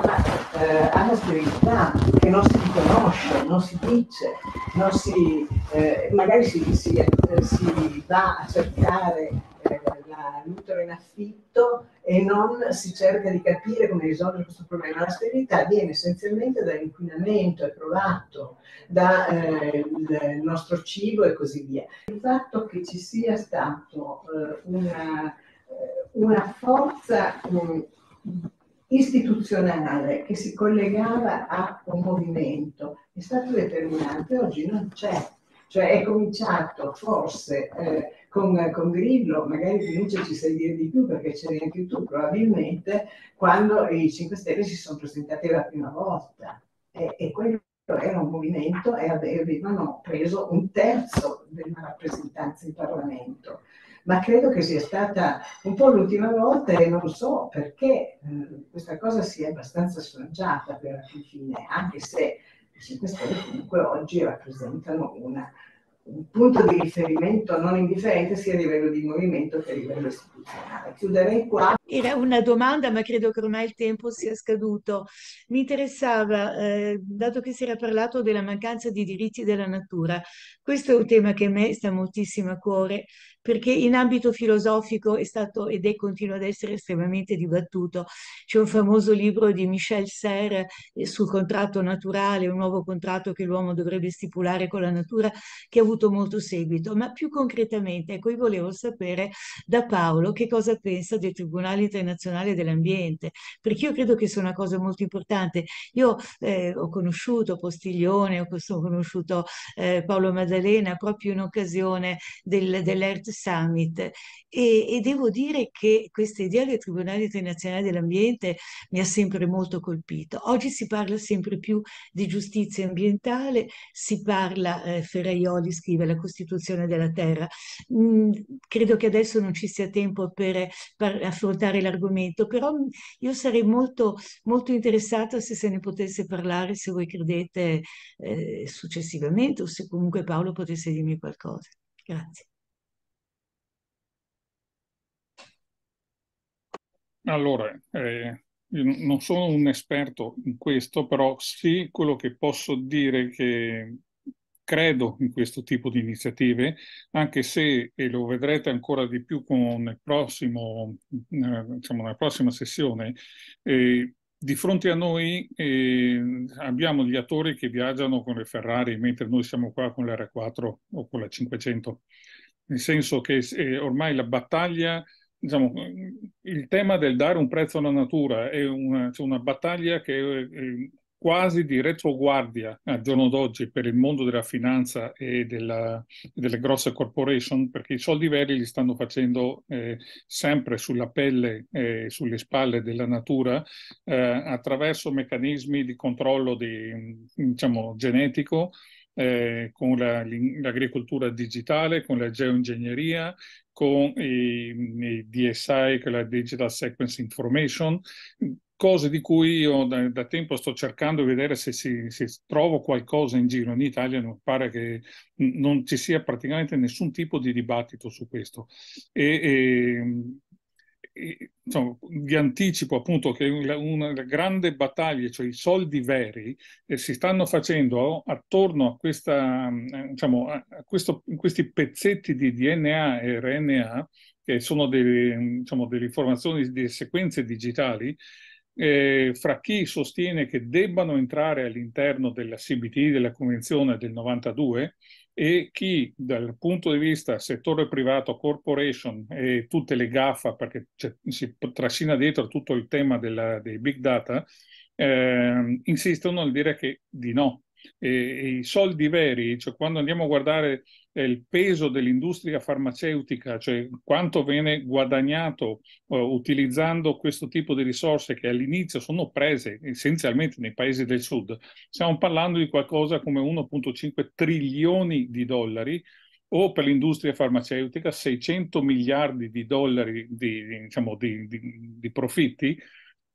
Speaker 3: eh, hanno serietà, che non si riconosce, non si dice, non si, eh, magari si, si, eh, si, va a cercare eh, la, l'utero in affitto e non si cerca di capire come risolvere questo problema. La sterilità viene essenzialmente dall'inquinamento, è provato, dal eh, nostro cibo e così via. Il fatto che ci sia stata una, una forza... Mh, mm, istituzionale che si collegava a un movimento è stato determinante, oggi non c'è. Cioè è cominciato forse eh, con, con Grillo, magari Denuncia ci sai dire di più perché c'eri anche tu probabilmente, quando i 5 Stelle si sono presentati la prima volta. E, e quello era un movimento e avevano preso un terzo della rappresentanza in Parlamento ma credo che sia stata un po' l'ultima volta e non so perché eh, questa cosa sia abbastanza sfrangiata per la fine, anche se i 5 Stelle comunque oggi rappresentano una,
Speaker 4: un punto di riferimento non indifferente sia a livello di movimento che a livello istituzionale. Chiuderei qua. Era una domanda, ma credo che ormai il tempo sia scaduto. Mi interessava, eh, dato che si era parlato della mancanza di diritti della natura, questo è un tema che a me sta moltissimo a cuore perché in ambito filosofico è stato ed è continua ad essere estremamente dibattuto. C'è un famoso libro di Michel Serre eh, sul contratto naturale, un nuovo contratto che l'uomo dovrebbe stipulare con la natura, che ha avuto molto seguito. Ma più concretamente, ecco, io volevo sapere da Paolo che cosa pensa del Tribunale internazionale dell'ambiente, perché io credo che sia una cosa molto importante. Io eh, ho conosciuto Postiglione, ho conosciuto eh, Paolo Maddalena proprio in occasione del, dell'Earth Summit e, e devo dire che questa idea del Tribunale internazionale dell'ambiente mi ha sempre molto colpito. Oggi si parla sempre più di giustizia ambientale, si parla, eh, Ferraioli scrive, la Costituzione della Terra. Mm, credo che adesso non ci sia tempo per, per affrontare l'argomento, però io sarei molto, molto interessata se se ne potesse parlare, se voi credete, eh, successivamente o se comunque Paolo potesse dirmi qualcosa. Grazie.
Speaker 5: Allora, eh, non sono un esperto in questo, però sì, quello che posso dire è che credo in questo tipo di iniziative, anche se, e lo vedrete ancora di più con il prossimo, eh, diciamo, la prossima sessione, eh, di fronte a noi eh, abbiamo gli attori che viaggiano con le Ferrari, mentre noi siamo qua con l'R4 o con la 500, nel senso che eh, ormai la battaglia diciamo, il tema del dare un prezzo alla natura è una, cioè una battaglia che è quasi di retroguardia al giorno d'oggi per il mondo della finanza e della, delle grosse corporation, perché i soldi veri li stanno facendo eh, sempre sulla pelle e eh, sulle spalle della natura eh, attraverso meccanismi di controllo di, diciamo, genetico eh, con la, l'agricoltura digitale, con la geoingegneria, con i, i DSI, che è la Digital Sequence Information, cose di cui io da, da, tempo sto cercando di vedere se, si, se trovo qualcosa in giro. In Italia non pare che non ci sia praticamente nessun tipo di dibattito su questo. E, e ehm, insomma, vi anticipo appunto che una, una grande battaglia, cioè i soldi veri, eh, si stanno facendo attorno a, questa, eh, diciamo, a questo, questi pezzetti di DNA e RNA, che sono delle, diciamo, delle informazioni, di sequenze digitali, eh, fra chi sostiene che debbano entrare all'interno della CBT, della Convenzione del 92, e chi dal punto di vista settore privato, corporation e tutte le gaffa, perché si trascina dietro tutto il tema della, dei big data, eh, insistono nel dire che di no, eh, i soldi veri, cioè quando andiamo a guardare eh, il peso dell'industria farmaceutica, cioè quanto viene guadagnato eh, utilizzando questo tipo di risorse che all'inizio sono prese essenzialmente nei paesi del sud, stiamo parlando di qualcosa come 1.5 trilioni di dollari o per l'industria farmaceutica 600 miliardi di dollari di, diciamo, di, di, di profitti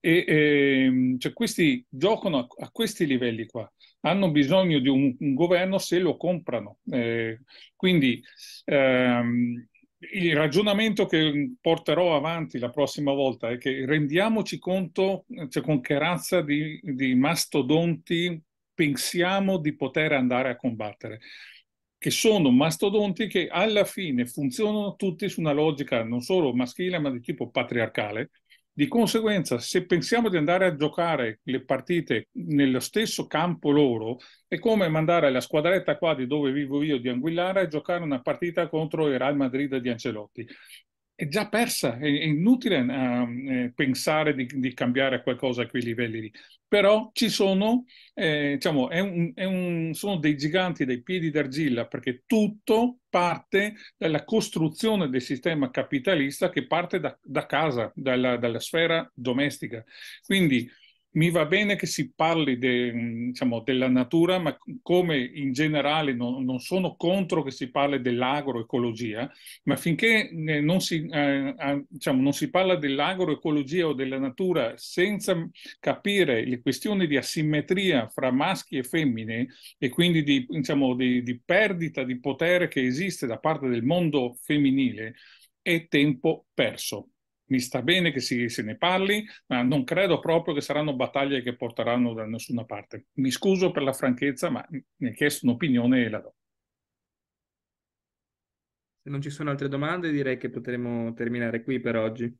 Speaker 5: e, e ehm, cioè, questi giocano a, a, questi livelli qua, hanno bisogno di un, un governo se lo comprano. Eh, quindi ehm, il ragionamento che porterò avanti la prossima volta è che rendiamoci conto cioè, con che razza di, di mastodonti pensiamo di poter andare a combattere che sono mastodonti che alla fine funzionano tutti su una logica non solo maschile ma di tipo patriarcale, di conseguenza, se pensiamo di andare a giocare le partite nello stesso campo loro, è come mandare la squadretta qua di dove vivo io di Anguillara a giocare una partita contro il Real Madrid di Ancelotti è già persa, è, inutile uh, pensare di, di, cambiare qualcosa a quei livelli lì. Però ci sono, eh, diciamo, è un, è un, sono dei giganti dei piedi d'argilla perché tutto parte dalla costruzione del sistema capitalista che parte da, da casa, dalla, dalla sfera domestica. Quindi mi va bene che si parli de, diciamo, della natura, ma come in generale no, non sono contro che si parli dell'agroecologia, ma finché non si, eh, eh, diciamo, non si parla dell'agroecologia o della natura senza capire le questioni di asimmetria fra maschi e femmine e quindi di, diciamo, di, di perdita di potere che esiste da parte del mondo femminile, è tempo perso mi sta bene che si, se ne parli, ma non credo proprio che saranno battaglie che porteranno da nessuna parte. Mi scuso per la franchezza, ma mi ha chiesto un'opinione e la do.
Speaker 1: Se non ci sono altre domande, direi che potremmo terminare qui per oggi.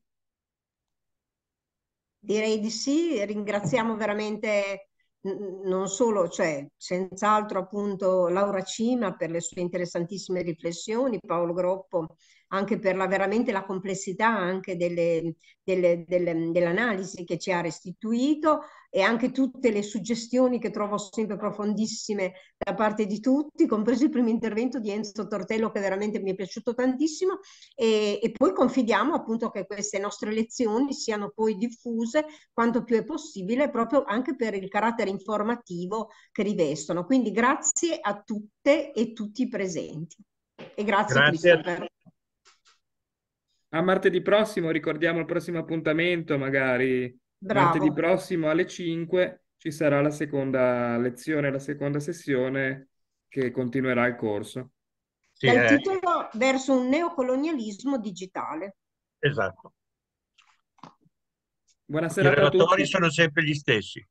Speaker 2: Direi di sì, ringraziamo veramente non solo, cioè senz'altro appunto Laura Cima per le sue interessantissime riflessioni, Paolo Groppo anche per la, veramente la complessità anche delle, delle, delle, dell'analisi che ci ha restituito e anche tutte le suggestioni che trovo sempre profondissime da parte di tutti, compreso il primo intervento di Enzo Tortello che veramente mi è piaciuto tantissimo e, e poi confidiamo appunto che queste nostre lezioni siano poi diffuse quanto più è possibile proprio anche per il carattere informativo che rivestono. Quindi grazie a tutte e tutti i
Speaker 5: presenti.
Speaker 2: E grazie, grazie.
Speaker 5: A martedì prossimo, ricordiamo il prossimo appuntamento, magari. Bravo. Martedì prossimo alle 5 ci
Speaker 1: sarà la seconda lezione, la seconda sessione che continuerà il corso. Sì, Dal eh. titolo
Speaker 2: Verso un neocolonialismo digitale.
Speaker 1: Esatto. Buonasera I relatori sono sempre gli stessi.